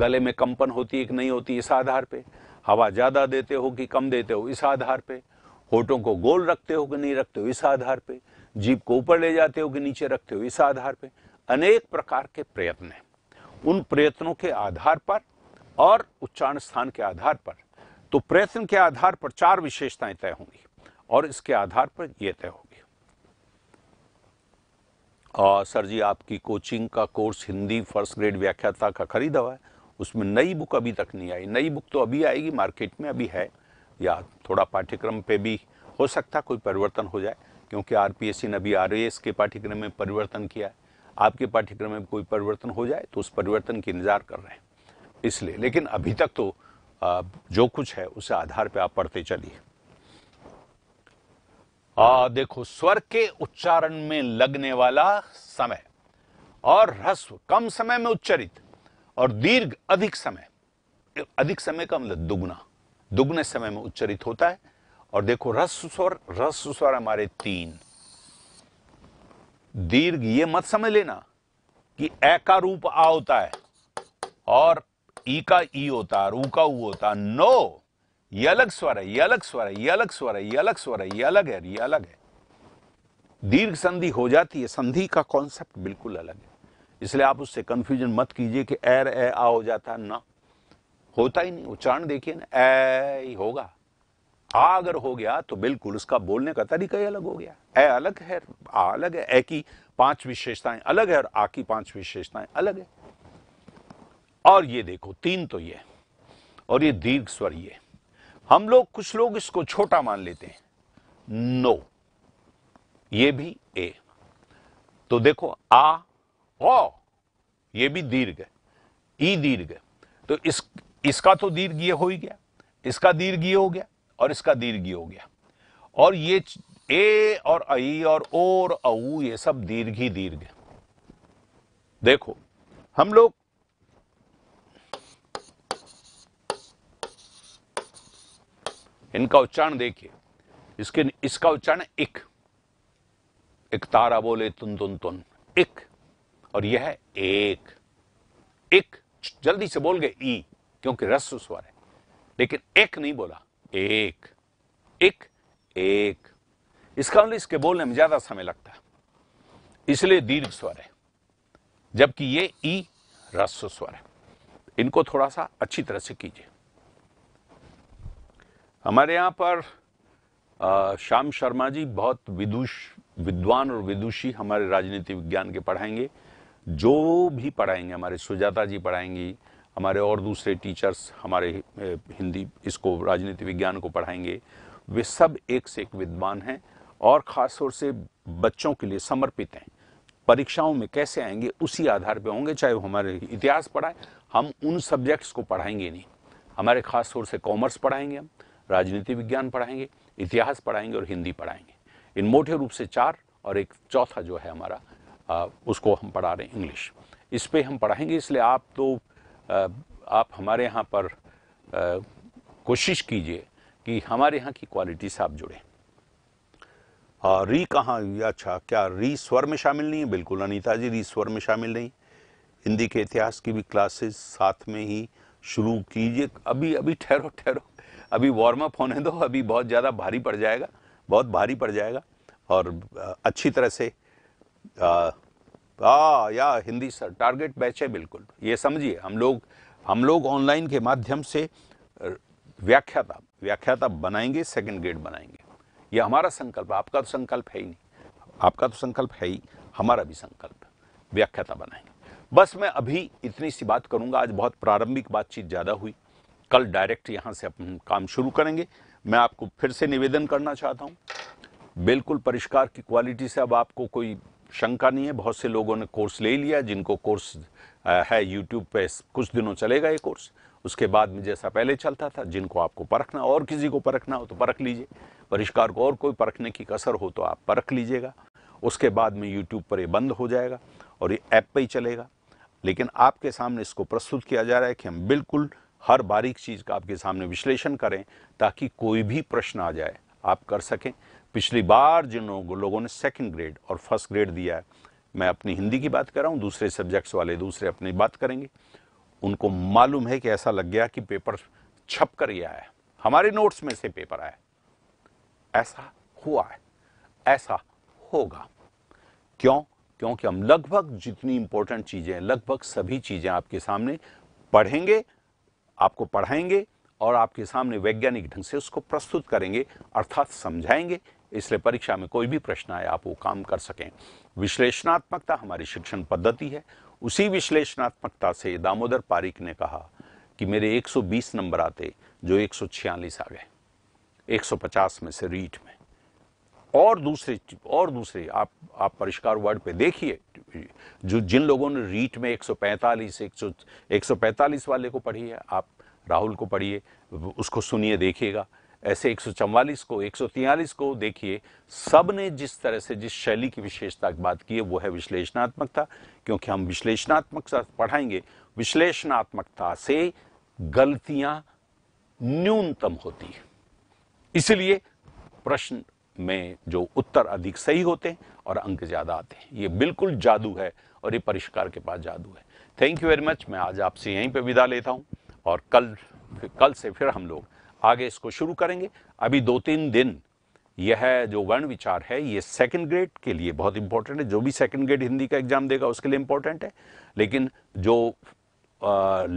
गले में कंपन होती है कि नहीं होती इस आधार पे हवा ज़्यादा देते हो कि कम देते हो इस आधार पे होठों को गोल रखते हो कि नहीं रखते हो इस आधार पे जीप को ऊपर ले जाते हो कि नीचे रखते हो इस आधार पर अनेक प्रकार के प्रयत्न हैं उन प्रयत्नों के आधार पर और उच्चारण स्थान के आधार पर तो प्रयत्न के आधार पर चार विशेषताएं तय होंगी और इसके आधार पर यह तय होगी और सर जी आपकी कोचिंग का कोर्स हिंदी फर्स्ट ग्रेड व्याख्याता का खरीदा हुआ है उसमें नई बुक अभी तक नहीं आई नई बुक तो अभी आएगी मार्केट में अभी है या थोड़ा पाठ्यक्रम पे भी हो सकता कोई परिवर्तन हो जाए क्योंकि आर पी एस सी ने अभी आर के पाठ्यक्रम में परिवर्तन किया है आपके पाठ्यक्रम में कोई परिवर्तन हो जाए तो उस परिवर्तन की इंतजार कर रहे हैं इसलिए लेकिन अभी तक तो जो कुछ है उसे आधार पर आप पढ़ते चलिए आ, देखो स्वर के उच्चारण में लगने वाला समय और ह्रस्व कम समय में उच्चरित और दीर्घ अधिक समय अधिक समय का मतलब दुगुना दुगुने समय में उच्चरित होता है और देखो रस स्वर रस स्वर हमारे तीन दीर्घ ये मत समझ लेना कि ए का रूप आ होता है और ई का ई होता है रू का ऊ होता है नो ये अलग स्वर है ये अलग स्वर है ये अलग स्वर है ये अलग स्वर है ये अलग है ये अलग है दीर्घ संधि हो जाती है संधि का कॉन्सेप्ट बिल्कुल अलग है इसलिए आप उससे कंफ्यूजन मत कीजिए कि एर ए आ हो जाता है ना होता ही नहीं उच्चारण देखिए ना ए होगा आ अगर हो गया तो बिल्कुल उसका बोलने का तरीका ही अलग हो गया ए अलग है आ अलग है ए की पांच विशेषताएं अलग है और आ की पांच विशेषताएं अलग है और ये देखो तीन तो ये और ये दीर्घ स्वर ये हम लोग कुछ लोग इसको छोटा मान लेते हैं नो ये भी ए तो देखो आ ओ ये भी दीर्घ है ई दीर्घ तो इस इसका तो दीर्घ ये हो ही गया इसका दीर्घ ये हो गया और इसका दीर्घी हो गया और ये ए और आई और ओ और औ ये सब दीर्घी दीर्घ देखो हम लोग इनका उच्चारण देखिए इसके इसका उच्चारण इक एक तारा बोले तुन तुन तुन इक और यह है एक एक जल्दी से बोल गए ई क्योंकि रस्व स्वर है लेकिन एक नहीं बोला एक एक एक इसका मतलब इसके बोलने में ज्यादा समय लगता है इसलिए दीर्घ स्वर है जबकि ये ई रस्व स्वर है इनको थोड़ा सा अच्छी तरह से कीजिए हमारे यहां पर श्याम शर्मा जी बहुत विदुष विद्वान और विदुषी हमारे राजनीति विज्ञान के पढ़ाएंगे जो भी पढ़ाएंगे हमारे सुजाता जी पढ़ाएंगी हमारे और दूसरे टीचर्स हमारे हिंदी इसको राजनीति विज्ञान को पढ़ाएंगे वे सब एक से एक विद्वान हैं और ख़ास तौर से बच्चों के लिए समर्पित हैं परीक्षाओं में कैसे आएंगे उसी आधार पे होंगे चाहे वो हमारे इतिहास पढ़ाए हम उन सब्जेक्ट्स को पढ़ाएंगे नहीं हमारे खास तौर से कॉमर्स पढ़ाएंगे हम राजनीति विज्ञान पढ़ाएंगे इतिहास पढ़ाएंगे और हिंदी पढ़ाएंगे इन मोटे रूप से चार और एक चौथा जो है हमारा आ, उसको हम पढ़ा रहे हैं इंग्लिश इस पर हम पढ़ाएंगे इसलिए आप तो आप हमारे यहाँ पर कोशिश कीजिए कि हमारे यहाँ की क्वालिटी से आप जुड़ें और री कहाँ अच्छा क्या री स्वर में शामिल नहीं है बिल्कुल अनिता जी री स्वर में शामिल नहीं हिंदी के इतिहास की भी क्लासेस साथ में ही शुरू कीजिए अभी अभी ठहरो ठहरो अभी वार्म अप होने दो अभी बहुत ज़्यादा भारी पड़ जाएगा बहुत भारी पड़ जाएगा और अच्छी तरह से आ, हाँ, या हिंदी सर टारगेट बैच है बिल्कुल ये समझिए हम लोग हम लोग ऑनलाइन के माध्यम से व्याख्याता व्याख्याता बनाएंगे सेकंड ग्रेड बनाएंगे ये हमारा संकल्प आपका तो संकल्प है ही नहीं आपका तो संकल्प है ही हमारा भी संकल्प व्याख्याता बनाएंगे बस मैं अभी इतनी सी बात करूंगा आज बहुत प्रारंभिक बातचीत ज़्यादा हुई कल डायरेक्ट यहाँ से अपन काम शुरू करेंगे मैं आपको फिर से निवेदन करना चाहता हूँ बिल्कुल परिष्कार की क्वालिटी से अब आपको कोई शंका नहीं है बहुत से लोगों ने कोर्स ले लिया जिनको कोर्स है यूट्यूब पे कुछ दिनों चलेगा ये कोर्स उसके बाद में जैसा पहले चलता था जिनको आपको परखना और किसी को परखना हो तो परख लीजिए परिष्कार को और कोई परखने की कसर हो तो आप परख लीजिएगा उसके बाद में यूट्यूब पर ये बंद हो जाएगा और ये ऐप पर ही चलेगा लेकिन आपके सामने इसको प्रस्तुत किया जा रहा है कि हम बिल्कुल हर बारीक चीज़ का आपके सामने विश्लेषण करें ताकि कोई भी प्रश्न आ जाए आप कर सकें पिछली बार जिन लोगों ने सेकंड ग्रेड और फर्स्ट ग्रेड दिया है मैं अपनी हिंदी की बात कर रहा हूँ दूसरे सब्जेक्ट्स वाले दूसरे अपनी बात करेंगे उनको मालूम है कि ऐसा लग गया कि पेपर छप कर गया है हमारे नोट्स में से पेपर आया ऐसा हुआ है ऐसा होगा क्यों क्योंकि हम लगभग जितनी इंपॉर्टेंट चीज़ें लगभग सभी चीज़ें आपके सामने पढ़ेंगे आपको पढ़ाएंगे और आपके सामने वैज्ञानिक ढंग से उसको प्रस्तुत करेंगे अर्थात समझाएंगे इसलिए परीक्षा में कोई भी प्रश्न आए आप वो काम कर सकें विश्लेषणात्मकता हमारी शिक्षण पद्धति है उसी विश्लेषणात्मकता से दामोदर पारिक ने कहा कि मेरे 120 नंबर आते जो 146 आ गए 150 में से रीट में और दूसरे और दूसरे आप आप परिष्कार वर्ड पे देखिए जो जिन लोगों ने रीट में 145 145 वाले को पढ़ी है आप राहुल को पढ़िए उसको सुनिए देखिएगा ऐसे एक को एक को देखिए सब ने जिस तरह से जिस शैली की विशेषता की बात की है वो है विश्लेषणात्मकता क्योंकि हम विश्लेषणात्मक पढ़ाएंगे विश्लेषणात्मकता से गलतियां न्यूनतम होती है इसलिए प्रश्न में जो उत्तर अधिक सही होते हैं और अंक ज़्यादा आते हैं ये बिल्कुल जादू है और ये परिष्कार के पास जादू है थैंक यू वेरी मच मैं आज आपसे यहीं पर विदा लेता हूँ और कल कल से फिर हम लोग आगे इसको शुरू करेंगे अभी दो तीन दिन यह जो वर्ण विचार है ये सेकंड ग्रेड के लिए बहुत इंपॉर्टेंट है जो भी सेकंड ग्रेड हिंदी का एग्जाम देगा उसके लिए इंपॉर्टेंट है लेकिन जो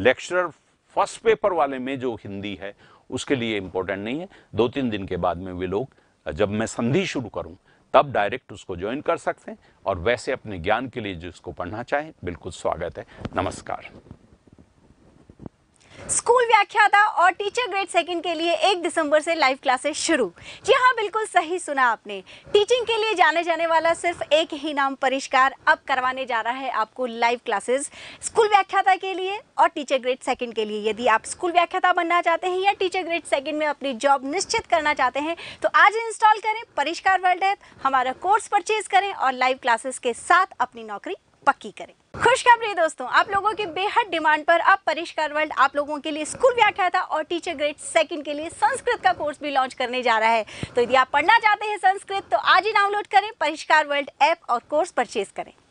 लेक्चरर फर्स्ट पेपर वाले में जो हिंदी है उसके लिए इंपॉर्टेंट नहीं है दो तीन दिन के बाद में वे लोग जब मैं संधि शुरू करूँ तब डायरेक्ट उसको ज्वाइन कर सकते हैं और वैसे अपने ज्ञान के लिए जिसको पढ़ना चाहें बिल्कुल स्वागत है नमस्कार स्कूल व्याख्याता और टीचर ग्रेड सेकंड के लिए एक दिसंबर से लाइव क्लासेस शुरू जी हाँ बिल्कुल सही सुना आपने टीचिंग के लिए जाने जाने वाला सिर्फ एक ही नाम परिष्कार अब करवाने जा रहा है आपको लाइव क्लासेस स्कूल व्याख्याता के लिए और टीचर ग्रेड सेकंड के लिए यदि आप स्कूल व्याख्याता बनना चाहते हैं या टीचर ग्रेड सेकेंड में अपनी जॉब निश्चित करना चाहते हैं तो आज इंस्टॉल करें परिष्कार वर्ल्ड ऐप हमारा कोर्स परचेज करें और लाइव क्लासेस के साथ अपनी नौकरी पक्की करें खुशखबरी दोस्तों आप लोगों के बेहद डिमांड पर अब परिष्कार वर्ल्ड आप लोगों के लिए स्कूल व्याख्या था और टीचर ग्रेड सेकंड के लिए संस्कृत का कोर्स भी लॉन्च करने जा रहा है तो यदि आप पढ़ना चाहते हैं संस्कृत तो आज ही डाउनलोड करें परिष्कार वर्ल्ड ऐप और कोर्स परचेज करें